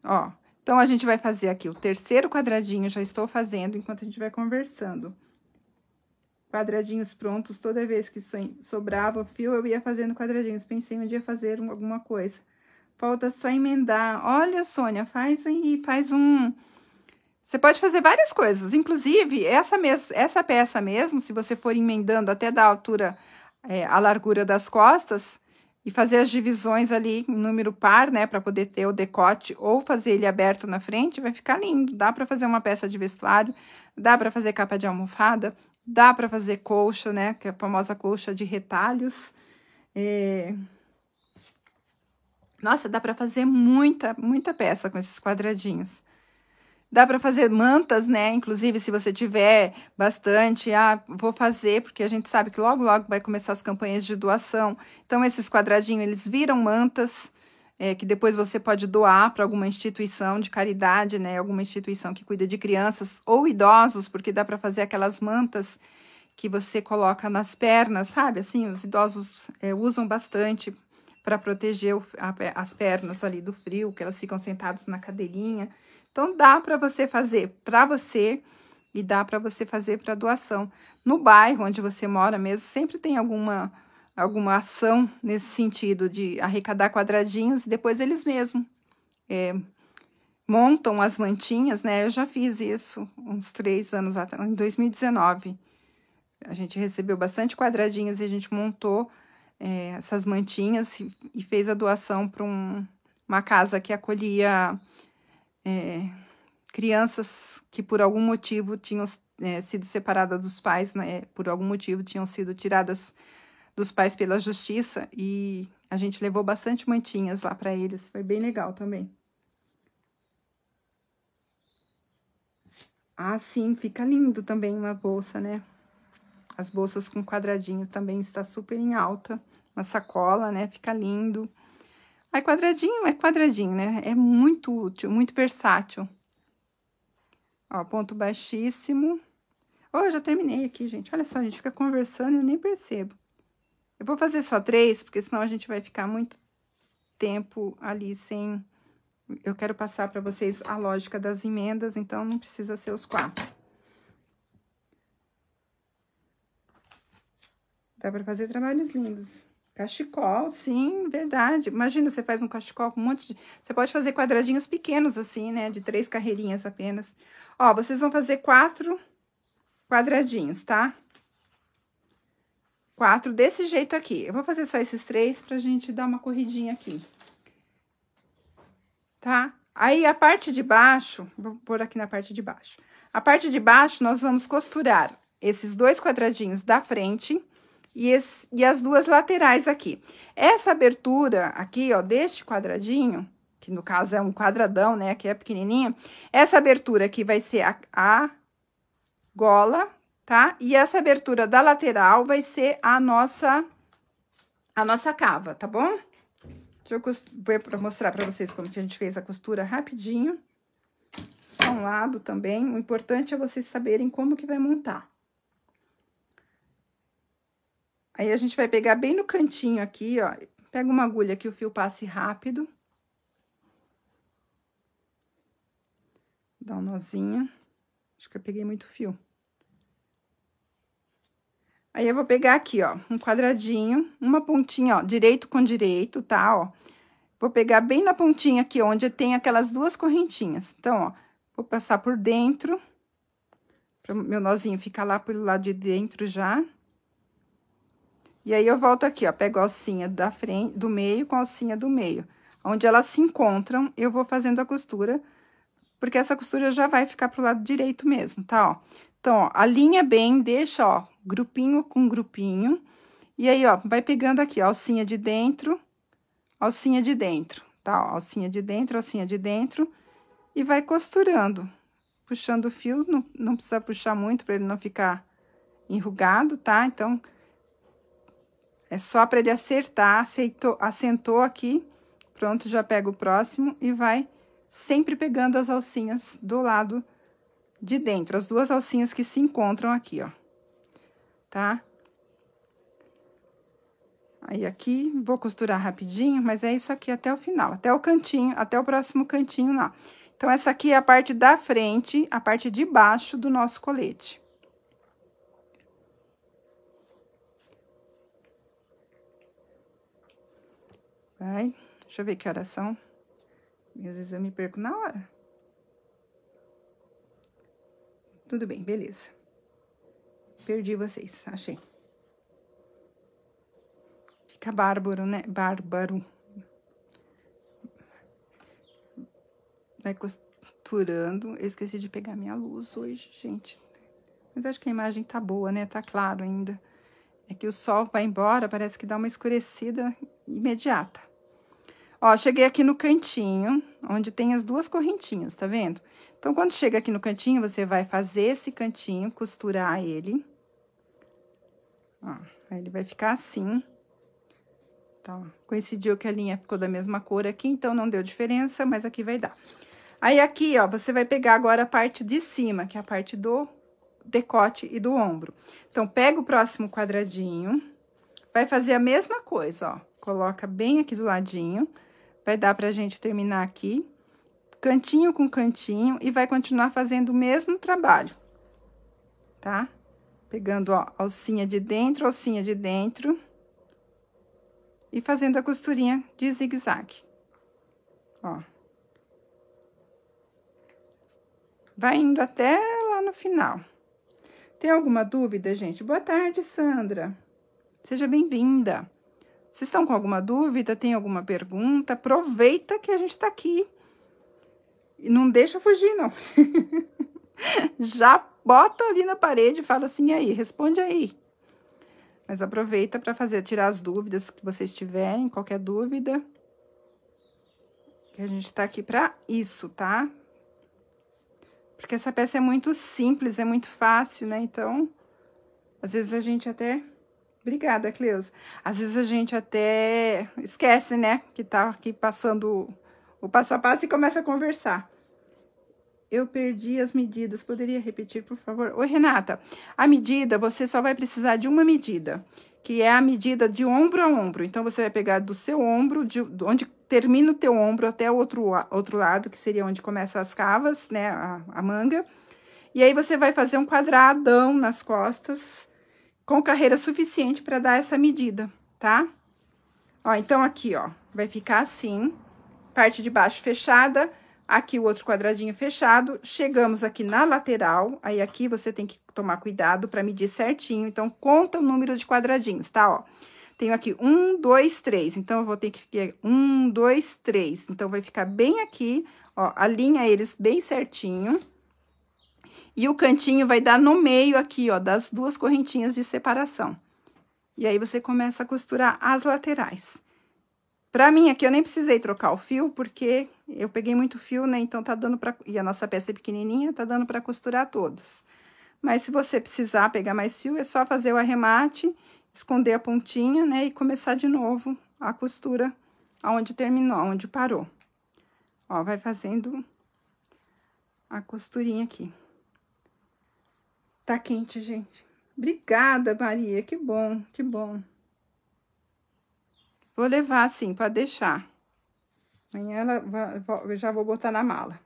Ó, então a gente vai fazer aqui o terceiro quadradinho, já estou fazendo enquanto a gente vai conversando. Quadradinhos prontos, toda vez que sobrava o fio, eu ia fazendo quadradinhos. Pensei um dia fazer alguma coisa. Falta só emendar. Olha, Sônia, faz aí, faz um. Você pode fazer várias coisas, inclusive essa, mes essa peça mesmo, se você for emendando até da altura, é, a largura das costas, e fazer as divisões ali em número par, né, para poder ter o decote ou fazer ele aberto na frente, vai ficar lindo. Dá para fazer uma peça de vestuário, dá para fazer capa de almofada, dá para fazer colcha, né, que é a famosa colcha de retalhos. É... Nossa, dá para fazer muita, muita peça com esses quadradinhos. Dá para fazer mantas, né? Inclusive, se você tiver bastante, ah, vou fazer, porque a gente sabe que logo, logo vai começar as campanhas de doação. Então, esses quadradinhos, eles viram mantas, é, que depois você pode doar para alguma instituição de caridade, né? Alguma instituição que cuida de crianças ou idosos, porque dá para fazer aquelas mantas que você coloca nas pernas, sabe? Assim, os idosos é, usam bastante para proteger o, a, as pernas ali do frio, que elas ficam sentadas na cadeirinha. Então, dá para você fazer para você e dá para você fazer para doação. No bairro onde você mora mesmo, sempre tem alguma, alguma ação nesse sentido de arrecadar quadradinhos e depois eles mesmos é, montam as mantinhas, né? Eu já fiz isso uns três anos atrás, em 2019. A gente recebeu bastante quadradinhos e a gente montou é, essas mantinhas e fez a doação para um, uma casa que acolhia é, crianças que por algum motivo tinham é, sido separadas dos pais, né? Por algum motivo tinham sido tiradas dos pais pela justiça e a gente levou bastante mantinhas lá para eles, foi bem legal também. Ah, sim, fica lindo também uma bolsa, né? As bolsas com quadradinho também está super em alta uma sacola, né? Fica lindo. Aí, é quadradinho é quadradinho, né? É muito útil, muito versátil. Ó, ponto baixíssimo. oh, já terminei aqui, gente. Olha só, a gente fica conversando e eu nem percebo. Eu vou fazer só três, porque senão a gente vai ficar muito tempo ali sem... Eu quero passar para vocês a lógica das emendas, então não precisa ser os quatro. Dá para fazer trabalhos lindos. Cachecol, sim, verdade. Imagina, você faz um cachecol com um monte de... Você pode fazer quadradinhos pequenos assim, né? De três carreirinhas apenas. Ó, vocês vão fazer quatro quadradinhos, tá? Quatro desse jeito aqui. Eu vou fazer só esses três pra gente dar uma corridinha aqui. Tá? Aí, a parte de baixo... Vou pôr aqui na parte de baixo. A parte de baixo, nós vamos costurar esses dois quadradinhos da frente e, esse, e as duas laterais aqui. Essa abertura aqui, ó, deste quadradinho, que no caso é um quadradão, né, que é pequenininha, essa abertura aqui vai ser a, a gola, tá? E essa abertura da lateral vai ser a nossa, a nossa cava, tá bom? Deixa eu mostrar pra vocês como que a gente fez a costura rapidinho. Só um lado também, o importante é vocês saberem como que vai montar. Aí, a gente vai pegar bem no cantinho aqui, ó. Pega uma agulha que o fio passe rápido. Dá um nozinho. Acho que eu peguei muito fio. Aí, eu vou pegar aqui, ó, um quadradinho, uma pontinha, ó, direito com direito, tá, ó. Vou pegar bem na pontinha aqui, onde tem aquelas duas correntinhas. Então, ó, vou passar por dentro, para meu nozinho ficar lá pelo lado de dentro já. Já e aí, eu volto aqui, ó, pego a alcinha da frente, do meio com a alcinha do meio. Onde elas se encontram, eu vou fazendo a costura, porque essa costura já vai ficar pro lado direito mesmo, tá, ó? Então, ó, alinha é bem, deixa, ó, grupinho com grupinho. E aí, ó, vai pegando aqui, ó, alcinha de dentro, alcinha de dentro, tá? Ó, alcinha de dentro, alcinha de dentro. E vai costurando, puxando o fio, não, não precisa puxar muito para ele não ficar enrugado, tá? Então... É só para ele acertar, aceitou, assentou aqui, pronto, já pega o próximo e vai sempre pegando as alcinhas do lado de dentro, as duas alcinhas que se encontram aqui, ó, tá? Aí, aqui, vou costurar rapidinho, mas é isso aqui até o final, até o cantinho, até o próximo cantinho lá. Então, essa aqui é a parte da frente, a parte de baixo do nosso colete. Vai. Deixa eu ver que horas são. Às vezes eu me perco na hora. Tudo bem, beleza. Perdi vocês, achei. Fica bárbaro, né? Bárbaro. Vai costurando. Eu esqueci de pegar minha luz hoje, gente. Mas acho que a imagem tá boa, né? Tá claro ainda. É que o sol vai embora, parece que dá uma escurecida imediata. Ó, cheguei aqui no cantinho, onde tem as duas correntinhas, tá vendo? Então, quando chega aqui no cantinho, você vai fazer esse cantinho, costurar ele. Ó, aí ele vai ficar assim. Tá, ó. coincidiu que a linha ficou da mesma cor aqui, então não deu diferença, mas aqui vai dar. Aí, aqui, ó, você vai pegar agora a parte de cima, que é a parte do decote e do ombro. Então, pega o próximo quadradinho, vai fazer a mesma coisa, ó. Coloca bem aqui do ladinho, Vai dar pra gente terminar aqui, cantinho com cantinho, e vai continuar fazendo o mesmo trabalho, tá? Pegando, ó, alcinha de dentro, alcinha de dentro, e fazendo a costurinha de zigue-zague, ó. Vai indo até lá no final. Tem alguma dúvida, gente? Boa tarde, Sandra. Seja bem-vinda vocês estão com alguma dúvida, tem alguma pergunta, aproveita que a gente está aqui. E não deixa fugir, não. Já bota ali na parede e fala assim, aí, responde aí. Mas aproveita para fazer, tirar as dúvidas que vocês tiverem, qualquer dúvida. Que a gente tá aqui para isso, tá? Porque essa peça é muito simples, é muito fácil, né? Então, às vezes a gente até Obrigada, Cleusa. Às vezes a gente até esquece, né? Que tá aqui passando o passo a passo e começa a conversar. Eu perdi as medidas. Poderia repetir, por favor? Oi, Renata. A medida, você só vai precisar de uma medida, que é a medida de ombro a ombro. Então, você vai pegar do seu ombro, de, onde termina o teu ombro até o outro, outro lado, que seria onde começa as cavas, né? A, a manga. E aí, você vai fazer um quadradão nas costas com carreira suficiente para dar essa medida, tá? Ó, então aqui, ó, vai ficar assim, parte de baixo fechada, aqui o outro quadradinho fechado, chegamos aqui na lateral, aí aqui você tem que tomar cuidado para medir certinho, então, conta o número de quadradinhos, tá, ó? Tenho aqui um, dois, três, então, eu vou ter que... um, dois, três, então, vai ficar bem aqui, ó, alinha eles bem certinho, e o cantinho vai dar no meio aqui, ó, das duas correntinhas de separação. E aí, você começa a costurar as laterais. Pra mim, aqui eu nem precisei trocar o fio, porque eu peguei muito fio, né? Então, tá dando pra... E a nossa peça é pequenininha, tá dando pra costurar todas. Mas, se você precisar pegar mais fio, é só fazer o arremate, esconder a pontinha, né? E começar de novo a costura aonde terminou, aonde parou. Ó, vai fazendo a costurinha aqui. Tá quente, gente. Obrigada, Maria. Que bom, que bom. Vou levar assim para deixar. Amanhã ela, já vou botar na mala.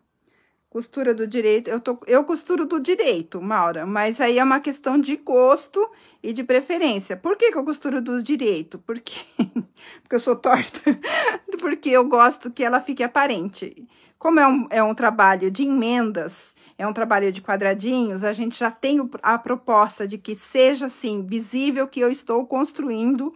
Costura do direito, eu, tô, eu costuro do direito, Maura, mas aí é uma questão de gosto e de preferência. Por que, que eu costuro do direito? Porque, porque eu sou torta, porque eu gosto que ela fique aparente. Como é um, é um trabalho de emendas, é um trabalho de quadradinhos, a gente já tem a proposta de que seja assim visível que eu estou construindo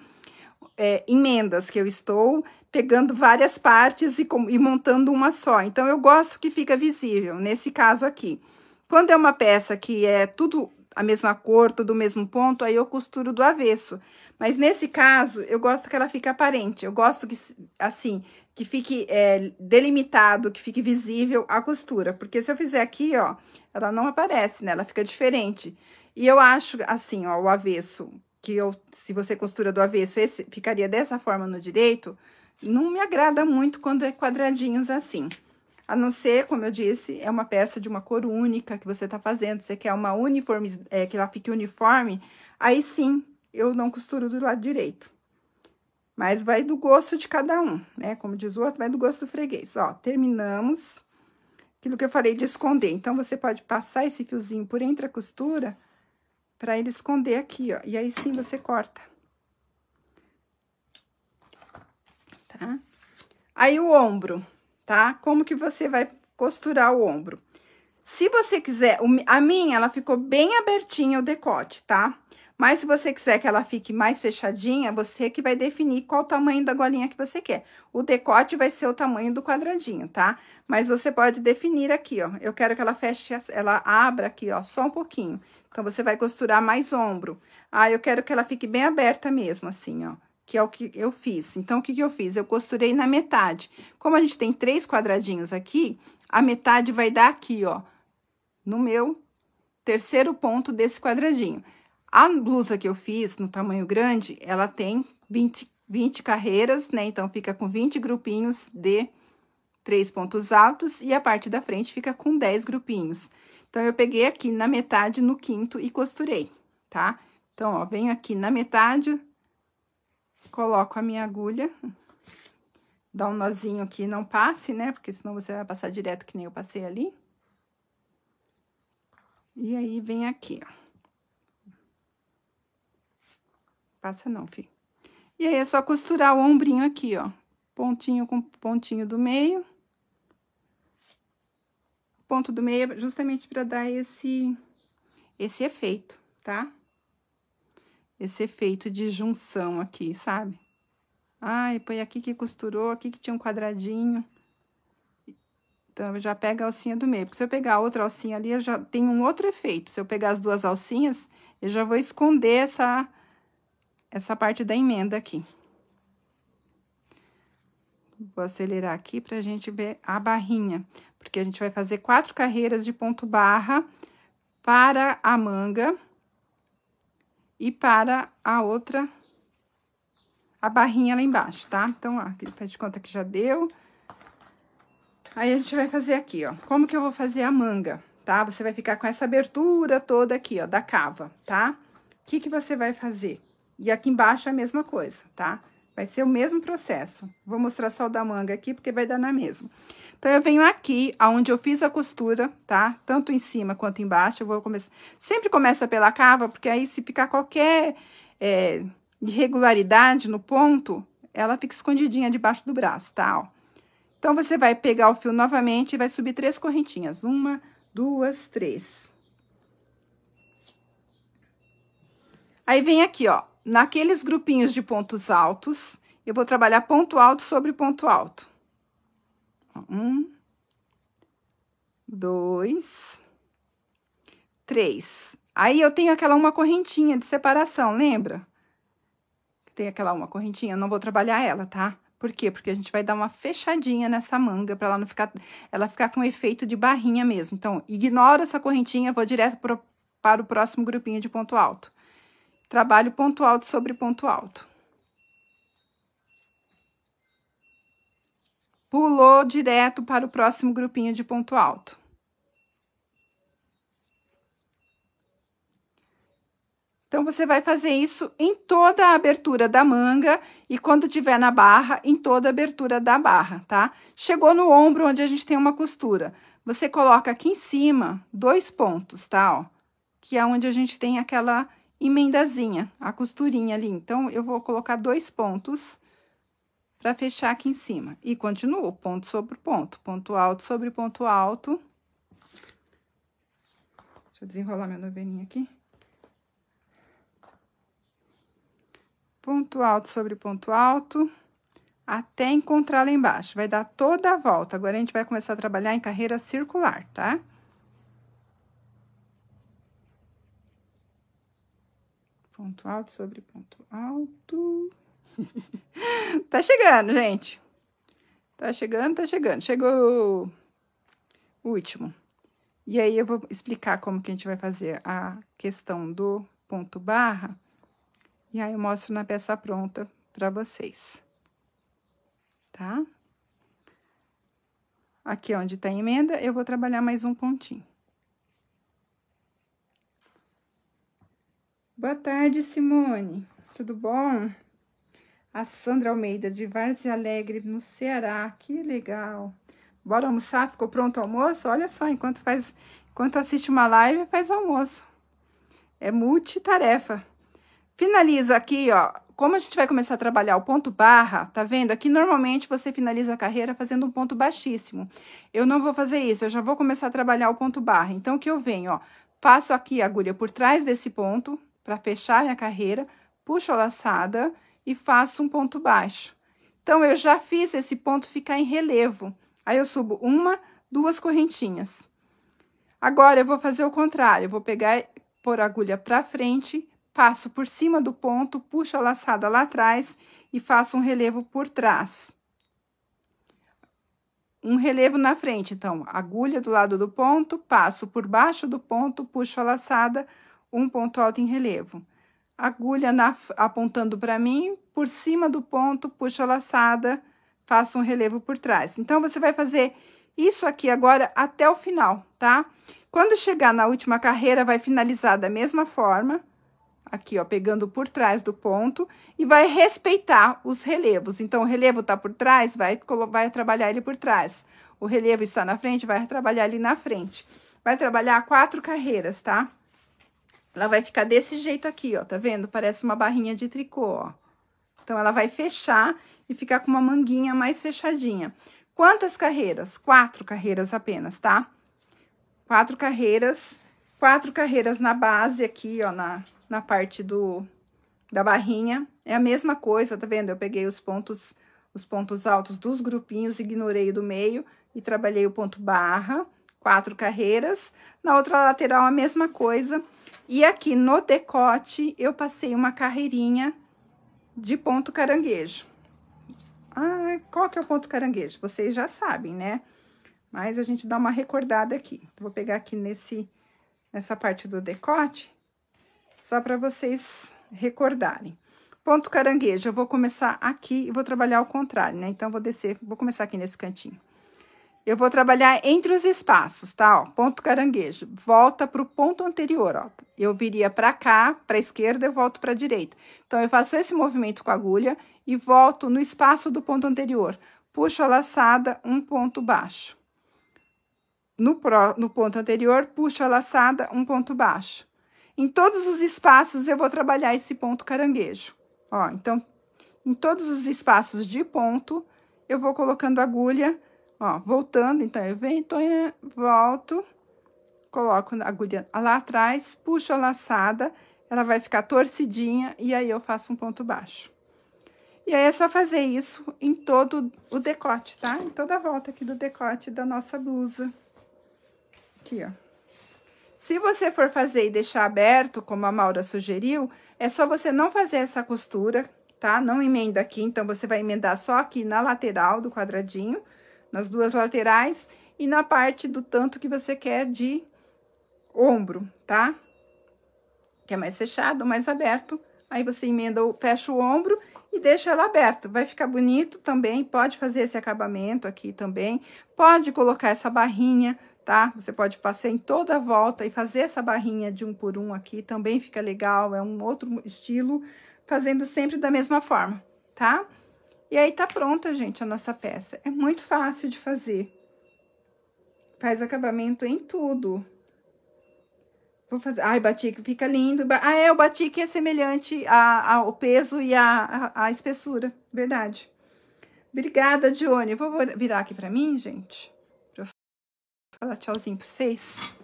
é, emendas, que eu estou pegando várias partes e, com, e montando uma só. Então, eu gosto que fica visível, nesse caso aqui. Quando é uma peça que é tudo a mesma cor, tudo o mesmo ponto, aí eu costuro do avesso. Mas nesse caso, eu gosto que ela fique aparente, eu gosto que, assim, que fique é, delimitado, que fique visível a costura. Porque se eu fizer aqui, ó, ela não aparece, né? Ela fica diferente. E eu acho, assim, ó, o avesso, que eu, se você costura do avesso, esse ficaria dessa forma no direito, não me agrada muito quando é quadradinhos assim. A não ser, como eu disse, é uma peça de uma cor única que você tá fazendo, você quer uma uniforme, é, que ela fique uniforme, aí sim, eu não costuro do lado direito. Mas vai do gosto de cada um, né? Como diz o outro, vai do gosto do freguês. Ó, terminamos aquilo que eu falei de esconder. Então, você pode passar esse fiozinho por entre a costura para ele esconder aqui, ó. E aí sim você corta. Tá? Aí o ombro tá? Como que você vai costurar o ombro. Se você quiser, a minha, ela ficou bem abertinha o decote, tá? Mas se você quiser que ela fique mais fechadinha, você que vai definir qual o tamanho da golinha que você quer. O decote vai ser o tamanho do quadradinho, tá? Mas você pode definir aqui, ó. Eu quero que ela feche, ela abra aqui, ó, só um pouquinho. Então, você vai costurar mais ombro. Ah, eu quero que ela fique bem aberta mesmo, assim, ó que é o que eu fiz. Então, o que, que eu fiz? Eu costurei na metade. Como a gente tem três quadradinhos aqui, a metade vai dar aqui, ó, no meu terceiro ponto desse quadradinho. A blusa que eu fiz no tamanho grande, ela tem 20, 20 carreiras, né? Então, fica com 20 grupinhos de três pontos altos e a parte da frente fica com 10 grupinhos. Então, eu peguei aqui na metade, no quinto e costurei, tá? Então, ó, venho aqui na metade coloco a minha agulha, dá um nozinho que não passe, né? Porque senão você vai passar direto que nem eu passei ali. E aí, vem aqui, ó. Passa não, filho. E aí, é só costurar o ombrinho aqui, ó. Pontinho com pontinho do meio. Ponto do meio, é justamente para dar esse, esse efeito, tá? esse efeito de junção aqui, sabe? Ai, foi aqui que costurou, aqui que tinha um quadradinho. Então, eu já pego a alcinha do meio. Porque se eu pegar outra alcinha ali, eu já tenho um outro efeito. Se eu pegar as duas alcinhas, eu já vou esconder essa, essa parte da emenda aqui. Vou acelerar aqui pra gente ver a barrinha. Porque a gente vai fazer quatro carreiras de ponto barra para a manga e para a outra, a barrinha lá embaixo, tá? Então, ó, aqui, pé de conta que já deu. Aí, a gente vai fazer aqui, ó. Como que eu vou fazer a manga, tá? Você vai ficar com essa abertura toda aqui, ó, da cava, tá? O que que você vai fazer? E aqui embaixo é a mesma coisa, tá? Vai ser o mesmo processo. Vou mostrar só o da manga aqui, porque vai dar na mesma. Então, eu venho aqui, aonde eu fiz a costura, tá? Tanto em cima quanto embaixo, eu vou começar... Sempre começa pela cava, porque aí se ficar qualquer é, irregularidade no ponto, ela fica escondidinha debaixo do braço, tá? Ó. Então, você vai pegar o fio novamente e vai subir três correntinhas. Uma, duas, três. Aí, vem aqui, ó, naqueles grupinhos de pontos altos, eu vou trabalhar ponto alto sobre ponto alto. Um, dois, três. Aí, eu tenho aquela uma correntinha de separação, lembra? Tem aquela uma correntinha, eu não vou trabalhar ela, tá? Por quê? Porque a gente vai dar uma fechadinha nessa manga para ela não ficar, ela ficar com efeito de barrinha mesmo. Então, ignora essa correntinha, vou direto pro, para o próximo grupinho de ponto alto. Trabalho ponto alto sobre ponto alto. Pulou direto para o próximo grupinho de ponto alto. Então, você vai fazer isso em toda a abertura da manga e quando tiver na barra, em toda a abertura da barra, tá? Chegou no ombro, onde a gente tem uma costura, você coloca aqui em cima dois pontos, tá? Ó, que é onde a gente tem aquela emendazinha, a costurinha ali. Então, eu vou colocar dois pontos para fechar aqui em cima. E continuo ponto sobre ponto, ponto alto sobre ponto alto. Deixa eu desenrolar minha novelinha aqui. Ponto alto sobre ponto alto, até encontrar lá embaixo. Vai dar toda a volta. Agora, a gente vai começar a trabalhar em carreira circular, tá? Ponto alto sobre ponto alto. tá chegando, gente. Tá chegando, tá chegando. Chegou o último. E aí, eu vou explicar como que a gente vai fazer a questão do ponto barra. E aí, eu mostro na peça pronta para vocês. Tá? Aqui é onde tá a emenda, eu vou trabalhar mais um pontinho. Boa tarde, Simone. Tudo bom? a Sandra Almeida, de Várzea Alegre, no Ceará. Que legal. Bora almoçar? Ficou pronto o almoço? Olha só, enquanto faz, enquanto assiste uma live, faz almoço. É multitarefa. Finaliza aqui, ó. Como a gente vai começar a trabalhar o ponto barra, tá vendo? Aqui normalmente você finaliza a carreira fazendo um ponto baixíssimo. Eu não vou fazer isso, eu já vou começar a trabalhar o ponto barra. Então, o que eu venho, ó? Passo aqui a agulha por trás desse ponto para fechar minha carreira, puxo a laçada e faço um ponto baixo. Então, eu já fiz esse ponto ficar em relevo. Aí, eu subo uma, duas correntinhas. Agora, eu vou fazer o contrário. Eu vou pegar, por agulha para frente, passo por cima do ponto, puxo a laçada lá atrás e faço um relevo por trás. Um relevo na frente, então, agulha do lado do ponto, passo por baixo do ponto, puxo a laçada, um ponto alto em relevo agulha na, apontando para mim, por cima do ponto, puxo a laçada, faço um relevo por trás. Então, você vai fazer isso aqui agora até o final, tá? Quando chegar na última carreira, vai finalizar da mesma forma, aqui, ó, pegando por trás do ponto, e vai respeitar os relevos. Então, o relevo tá por trás, vai, vai trabalhar ele por trás. O relevo está na frente, vai trabalhar ele na frente. Vai trabalhar quatro carreiras, Tá? Ela vai ficar desse jeito aqui, ó, tá vendo? Parece uma barrinha de tricô, ó. Então, ela vai fechar e ficar com uma manguinha mais fechadinha. Quantas carreiras? Quatro carreiras apenas, tá? Quatro carreiras, quatro carreiras na base aqui, ó, na, na parte do, da barrinha. É a mesma coisa, tá vendo? Eu peguei os pontos, os pontos altos dos grupinhos, ignorei o do meio e trabalhei o ponto barra quatro carreiras. Na outra lateral, a mesma coisa. E aqui no decote, eu passei uma carreirinha de ponto caranguejo. Ah, qual que é o ponto caranguejo? Vocês já sabem, né? Mas a gente dá uma recordada aqui. Vou pegar aqui nesse, nessa parte do decote, só para vocês recordarem. Ponto caranguejo, eu vou começar aqui e vou trabalhar ao contrário, né? Então, vou descer, vou começar aqui nesse cantinho. Eu vou trabalhar entre os espaços, tá? Ó, ponto caranguejo. Volta para o ponto anterior, ó. Eu viria para cá, para a esquerda, eu volto para a direita. Então, eu faço esse movimento com a agulha e volto no espaço do ponto anterior. Puxo a laçada um ponto baixo. No, pro, no ponto anterior, puxo a laçada um ponto baixo. Em todos os espaços, eu vou trabalhar esse ponto caranguejo. Ó, então, em todos os espaços de ponto, eu vou colocando agulha Ó, voltando, então, eu venho, tô, volto, coloco a agulha lá atrás, puxo a laçada, ela vai ficar torcidinha e aí eu faço um ponto baixo. E aí, é só fazer isso em todo o decote, tá? Em toda a volta aqui do decote da nossa blusa. Aqui, ó. Se você for fazer e deixar aberto, como a Maura sugeriu, é só você não fazer essa costura, tá? Não emenda aqui, então, você vai emendar só aqui na lateral do quadradinho nas duas laterais e na parte do tanto que você quer de ombro, tá? Que é mais fechado, mais aberto. Aí você emenda, fecha o ombro e deixa ela aberta. Vai ficar bonito também, pode fazer esse acabamento aqui também. Pode colocar essa barrinha, tá? Você pode passar em toda a volta e fazer essa barrinha de um por um aqui. Também fica legal, é um outro estilo, fazendo sempre da mesma forma, tá? Tá? E aí tá pronta, gente, a nossa peça. É muito fácil de fazer. Faz acabamento em tudo. Vou fazer... Ai, batik fica lindo. Ah, é, o batik é semelhante ao peso e à espessura. Verdade. Obrigada, Dione. vou virar aqui pra mim, gente. Pra falar tchauzinho pra vocês.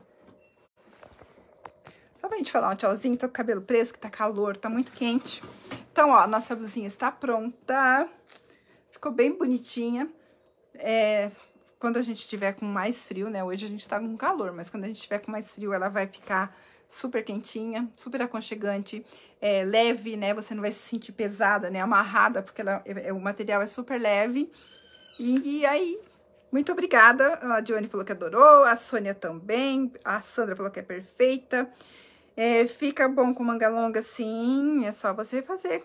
Só pra gente falar um tchauzinho. Tô tá com o cabelo preso, que tá calor, tá muito quente. Então, ó, nossa blusinha está pronta. Ficou bem bonitinha. É, quando a gente tiver com mais frio, né? Hoje a gente tá com calor, mas quando a gente tiver com mais frio, ela vai ficar super quentinha, super aconchegante, é, leve, né? Você não vai se sentir pesada, né? Amarrada, porque ela, é, é o material é super leve. E, e, aí, muito obrigada. A Dione falou que adorou, a Sônia também, a Sandra falou que é perfeita. É, fica bom com manga longa, sim, é só você fazer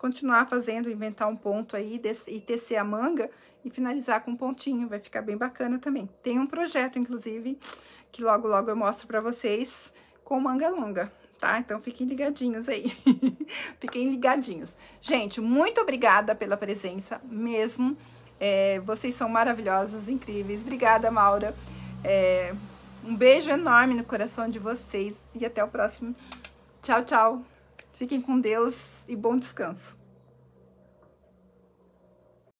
continuar fazendo, inventar um ponto aí e tecer a manga e finalizar com um pontinho, vai ficar bem bacana também. Tem um projeto, inclusive, que logo, logo eu mostro pra vocês com manga longa, tá? Então, fiquem ligadinhos aí. fiquem ligadinhos. Gente, muito obrigada pela presença mesmo. É, vocês são maravilhosos, incríveis. Obrigada, Maura. É, um beijo enorme no coração de vocês e até o próximo. Tchau, tchau. Fiquem com Deus e bom descanso.